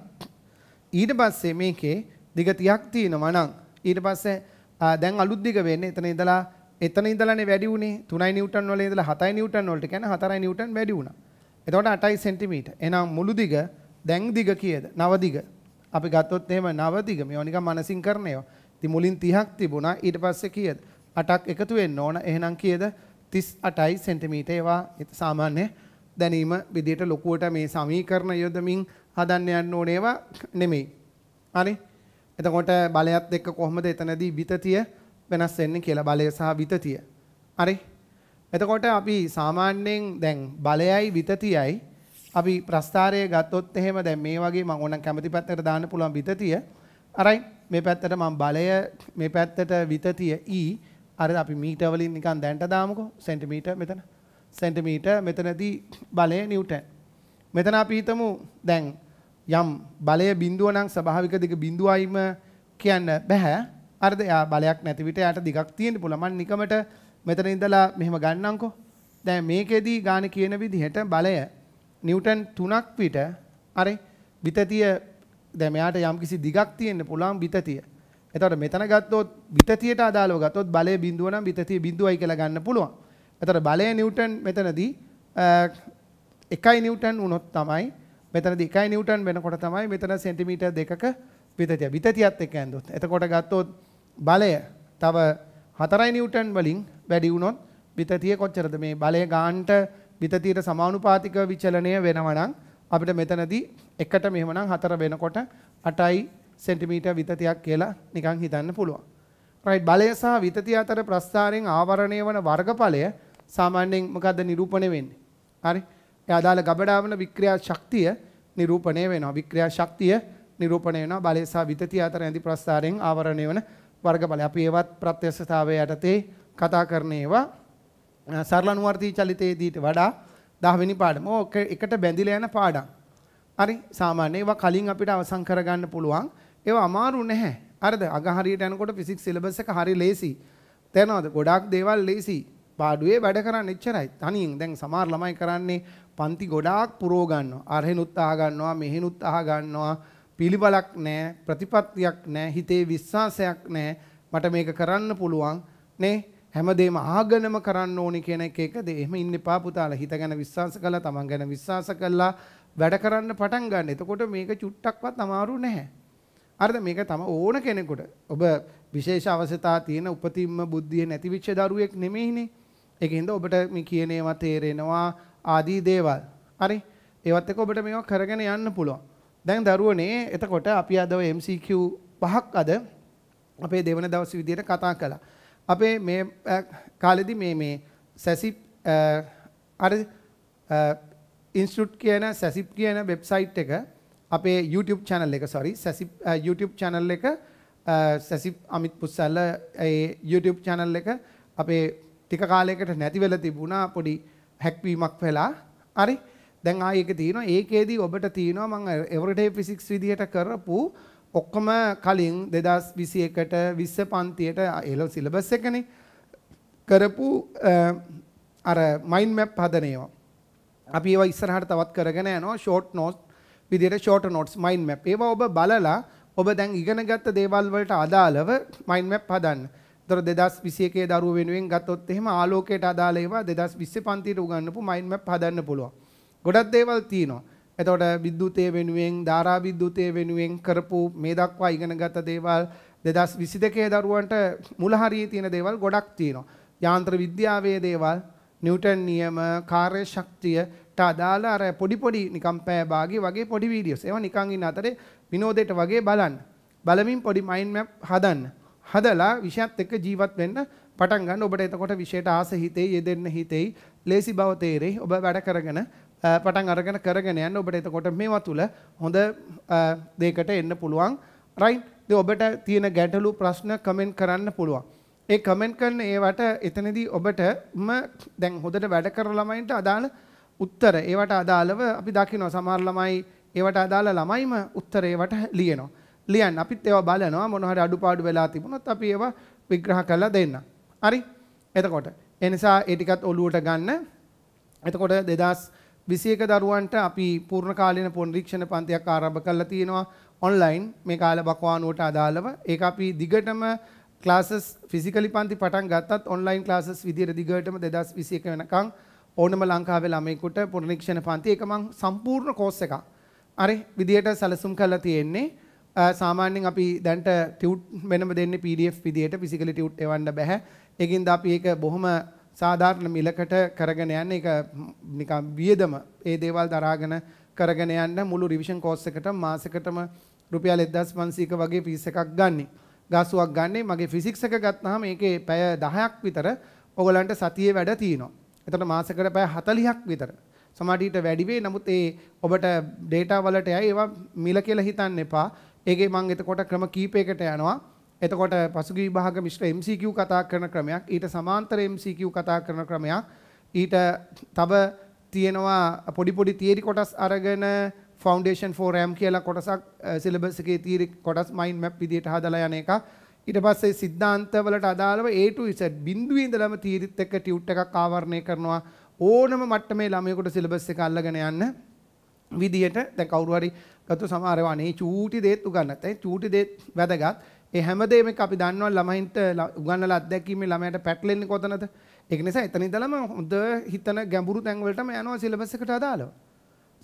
ඊට පස්සේ මේකේ දිග 30ක් තියෙනවා නම් ඊට පස්සේ දැන් අලුත් දිග වෙන්නේ එතන ඉඳලා එතන ඉඳලානේ වැඩි වුණේ 3 නිව්ටන් වල ඉඳලා 7 නිව්ටන් වලට කියන්නේ 4 නිව්ටන් වැඩි වුණා. එතකොට 8යි සෙන්ටිමීටර්. එහෙනම් මුළු දිග දැන් දිග කීයද? නව දිග. අපි ගත්තොත් එහෙම නව දිග මේවා නිකන් මනසින් කරන ඒවා. ඉතින් මුලින් 30ක් තිබුණා ඊට පස්සේ කීයද 8ක් එකතු වෙන්න ඕන එහෙනම් කීයද 38යි සෙන්ටිමීටර් ඒවා සාමාන්‍ය දැනීම විදිහට ලොකුවට මේ සමීකරණ යොදමින් හදන්න යන්න ඕනේ ඒවා නෙමෙයි හරි එතකොට බලයත් එක්ක කොහොමද එතනදී විතතිය වෙනස් වෙන්නේ කියලා බලය සහ විතතිය හරි එතකොට අපි සාමාන්‍යයෙන් දැන් බලයයි විතතියයි අපි ප්‍රස්ථාරය ගත්තොත් එහෙම දැන් මේ වගේ මම ඕනම් කැමති පැත්තකට දාන්න පුළුවන් විතතිය. අරයි මේ පැත්තට මම බලය මේ පැත්තට විතතිය E අර අපි මීටර් වලින් නිකන් දැන්ට දාමුකෝ සෙන්ටිමීටර් මෙතන සෙන්ටිමීටර් මෙතනදී බලය නිව්ටන් මෙතන අපි හිතමු දැන් යම් බලය බිඳුව නම් ස්වභාවික දිග බිඳුවයිම කියන්න බෑ. අරද යා බලයක් නැති විට යාට දිගක් තියෙන්න පුළුවන්. මම නිකමට මෙතන ඉඳලා මෙහෙම ගන්නම්කෝ. දැන් මේකෙදී ගාන කියන විදිහට බලය නිව්ටන් 3ක් විතර අර විතතිය දැන් මෙයාට යම්කිසි දිගක් තියෙන්න පුළුවන් බිතතිය. එතකොට මෙතන ගත්තොත් බිතතියට අදාළව ගත්තොත් බලයේ බිඳුව නම් බිතතිය බිඳුවයි කියලා ගන්න පුළුවන්. එතකොට බලය නිව්ටන් මෙතනදී 1 නිව්ටන් වුණොත් තමයි මෙතනදී 1 නිව්ටන් වෙනකොට තමයි මෙතන සෙන්ටිමීටර් දෙකක බිතතිය. බිතතියත් එක්ක ඇඳුත්. එතකොට ගත්තොත් බලය තව 4 නිව්ටන් වලින් වැඩි වුණොත් බිතතිය කොච්චරද මේ බලය ගාන්ට බිතතියට සමානුපාතික විචලනය වෙනවා නම් අපිට මෙතනදී එකට මෙහෙමනම් හතර වෙනකොට 8යි සෙන්ටිමීටර් විතතියක් කියලා නිකන් හිතන්න පුළුවන්. රයිට් බලය සහ විතතිය අතර ප්‍රස්ථාරයෙන් ආවරණය වන වර්ගඵලය සාමාන්‍යයෙන් මොකද්ද නිරූපණය වෙන්නේ? හරි. ඒ අදාළ ගබඩාවන වික්‍රියා ශක්තිය නිරූපණය වෙනවා. වික්‍රියා ශක්තිය නිරූපණය වෙනවා බලය සහ විතතිය අතර ඇති ප්‍රස්ථාරයෙන් ආවරණය වන වර්ගඵලය. අපි ඒවත් ප්‍රත්‍යක්ෂතාවය යටතේ කතා කරන ඒවා සරල අනුවර්තී චලිතයේදීට වඩා 10වෙනි පාඩම. ඕක එකට බැඳිලා යන පාඩම්. හරි සාමාන්‍ය ඒවා කලින් අපිට අවසන් කරගන්න පුළුවන්. ඒවා අමාරු නැහැ. හරිද? අග හරියට යනකොට ෆිසික්ස් සිලබස් එක හරි ලේසි. තේනවද? ගොඩාක් දේවල් ලේසි. පාඩුවේ වැඩ කරන්න එච්චරයි. තනියෙන් දැන් සමහර ළමයි කරන්නේ පන්ති ගොඩාක් පුරෝ ගන්නවා. අරහෙනුත් අහ ගන්නවා, මෙහෙනුත් අහ ගන්නවා. පිළිබලක් නැහැ, ප්‍රතිපත්තියක් නැහැ, හිතේ විශ්වාසයක් නැහැ. මට මේක කරන්න පුළුවන් නේ හැමදේම ආගනම කරන්න ඕනි කියන එක එකද එහෙම ඉන්න එපා පුතාලා හිත ගැන විශ්වාස කළා තමන් ගැන විශ්වාස කළා වැඩ කරන්න පටන් ගන්න. එතකොට මේක චුට්ටක්වත් අමාරු නැහැ. හරිද මේක තම ඕන කෙනෙකුට ඔබ විශේෂ අවශ්‍යතා තියෙන උපතින්ම බුද්ධිය නැතිවිච්ච දරුවෙක් නෙමෙයිනේ. ඒක හින්දා ඔබට මේ කියන ඒවා තේරෙනවා ආදී දේවල්. හරි. ඒවත් එක්ක ඔබට මේවා කරගෙන යන්න පුළුවන්. දැන් දරුවනේ එතකොට අපි අද MCQ පහක් අද අපේ දෙවන දවස් විදියට කතා කළා. අපේ මේ කාලෙදි මේ මේ සැසිප් අර ඉන්ස්ටිට් කියන සැසිප් කියන වෙබ්සයිට් එක අපේ YouTube channel එක sorry සැසිප් YouTube channel එක සැසිප් අමිත් පුස්සල්ල ඒ YouTube channel එක අපේ ටික කාලයකට නැති වෙලා තිබුණා පොඩි හැක්වීමක් වෙලා හරි දැන් ආයෙක තියෙනවා ඒකේදී ඔබට තියෙනවා මම everyday physics විදිහට කරපු ඔක්කොම කලින් 2021ට 20 පන්තියට ඒලව සිලබස් එකනේ කරපු අර මයින්ඩ් මැප් හදන ඒවා. අපි ඒවා ඉස්සරහට තවත් කරගෙන යනවා ෂෝට් නෝට් විදිහට ෂෝට් නෝට්ස් මයින්ඩ් මැප්. ඒවා ඔබ බලලා ඔබ දැන් ඉගෙනගත්ත දේවල් වලට අදාළව මයින්ඩ් මැප් හදන්න. ඒතර 2021 දරුවෝ වෙනුවෙන් ගත්තොත් එහෙම ආලෝකයට අදාළ ඒවා 2020 පන්තියට උගන්වපු මයින්ඩ් මැප් හදන්න පුළුවන්. ගොඩක් දේවල් තියෙනවා. එතකොට විද්‍යුතය වෙනුවෙන් ධාරා විද්‍යුතය වෙනුවෙන් කරපු මේ දක්වා ඉගෙනගත දේවල් 2022 දරුවන්ට මුල හරියේ තියෙන දේවල් ගොඩක් තියෙනවා. යාන්ත්‍ර විද්‍යාවේ දේවල් නිව්ටන් නියම කාර්ය ශක්තියට අදාළ අර පොඩි පොඩි නිකම් පෑ භාගේ වගේ පොඩි වීඩියෝස්. ඒවා නිකන් ඉන්න අතරේ විනෝදයට වගේ බලන්න. බලමින් පොඩි මයින්ඩ් මැප් හදන්න. හදලා විෂයත් එක්ක ජීවත් වෙන්න පටන් ගන්න. ඔබට එතකොට විෂයට ආස හිතෙයි, යෙදෙන්න හිතෙයි, ලේසි බව තේරෙයි. ඔබ වැඩ කරගෙන පටන් අරගෙන කරගෙන යන්න ඔබට එතකොට මේවා තුළ හොඳ දෙයකට එන්න පුළුවන් රයින් ද ඔබට තියෙන ගැටලු ප්‍රශ්න කමෙන්ට් කරන්න පුළුවන්. ඒ කමෙන්ට් කරන ඒවට එතනදී ඔබටම දැන් හොඳට වැඩ කර ළමයින්ට අදාළ උත්තර ඒවට අදාළව අපි දකිනවා සමහර ළමයි ඒවට අදාළ ළමයිම උත්තර ඒවට ලියනවා. ලියන්න අපිත් ඒවා බලනවා මොන හරි අඩුපාඩු වෙලා තිබුණොත් අපි ඒවා විග්‍රහ කරලා දෙන්න. හරි? එතකොට එනිසා ඒ ටිකත් ඔලුවට ගන්න. එතකොට 2000 21 දරුවන්ට අපි පූර්ණ කාලීන පොන්රීක්ෂණ පන්තියක් ආරම්භ කරලා තියෙනවා ඔන්ලයින් මේ කාල බකවානුවට අදාළව ඒක අපි දිගටම ක්ලාසස් ෆිසිකලි පන්ති පටන් ගත්තත් ඔන්ලයින් ක්ලාසස් විදියට දිගටම 2021 වෙනකන් ඕනම ලංකාවේ ළමයෙකුට පොන්රීක්ෂණ පන්ති ඒක මං සම්පූර්ණ කෝස් එකක්. අර විදියට සැලසුම් කරලා තියෙන්නේ සාමාන්‍යයෙන් අපි දැන්ට ටියුට් වෙනම දෙන්නේ PDF විදියට ෆිසිකලි ටියුට් එවන්න බෑ. ඒකින්ද අපි ඒක බොහොම සාධාරණ මිලකට කරගෙන යන්න ඒක නිකන් වියදම ඒ දේවල් දරාගෙන කරගෙන යන්න මුළු රිවිෂන් කෝස් එකට මාසෙකටම රුපියල් 1500ක වගේ ෆීස් එකක් ගන්න. ගාසුවක් ගන්න මගේ ෆිසික්ස් එක ගත්තාම ඒකේ පැය 10ක් විතර ඔයගලන්ට සතියේ වැඩ තියෙනවා. එතකොට මාසෙකට පැය 40ක් විතර. සමාඩීට වැඩි වේ. නමුත් ඒ ඔබට ඩේටා වලට යයි ඒවා මිල කියලා හිතන්න එපා. ඒකේ මම එතකොට ක්‍රම කීපයකට යනවා. එතකොට පසුගිය විභාග මිශ්‍ර MCQ කතා කරන ක්‍රමයක් ඊට සමාන්තර MCQ කතා කරන ක්‍රමයක් ඊට තව තියෙනවා පොඩි පොඩි තියරි කොටස් අරගෙන ෆවන්ඩේෂන් ෆෝරෑම් කියලා කොටසක් සිලබස් එකේ තීරි කොටස් මයින් මැප් විදියට හදලා යන එක ඊට පස්සේ සිද්ධාන්තවලට අදාළව A to Z බිඳුවේ ඉඳලම තීරිත් එක්ක ටියුට් එකක් ආවරණය කරනවා ඕනම මට්ටමේ ළමයෙකුට සිලබස් එක අල්ලගෙන යන්න විදියට දැන් කවුරු හරි ගත්ත සමහරව අනේ චූටි දේත් උගන්නත් ඒ චූටි දේත් වැදගත් ඒ හැමදේම එක අපි දන්නවා ළමයින්ට උගන්වලා අත්දැකීමේ ළමයට පැටලෙන්නේ කොතනද? ඒක නිසා එතන ඉඳලම හොඳ හිතන ගැඹුරු තැන් වලටම යනවා සිලබස් එකට අදාළව.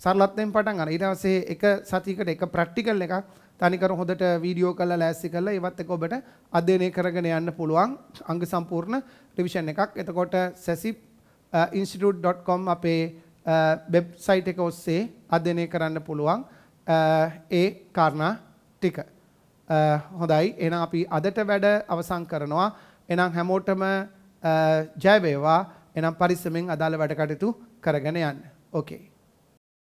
සරලත්වයෙන් පටන් ගන්න. ඊට පස්සේ එක සතියකට එක ප්‍රැක්ටිකල් එකක් තනිකර හොඳට වීඩියෝ කරලා ලෑස්ති කරලා ඒවත් එක ඔබට අධ්‍යයනය කරගෙන යන්න පුළුවන් අංග සම්පූර්ණ රිවිෂන් එකක්. එතකොට sasip.institute.com අපේ වෙබ්සයිට් එක ඔස්සේ අධ්‍යයනය කරන්න පුළුවන් ඒ කාරණා ටික. හොඳයි එහෙනම් අපි අදට වැඩ අවසන් කරනවා. එහෙනම් හැමෝටම ජය වේවා. එහෙනම් පරිස්සමෙන් අදාළ වැඩ කටයුතු කරගෙන යන්න. ඕකේ.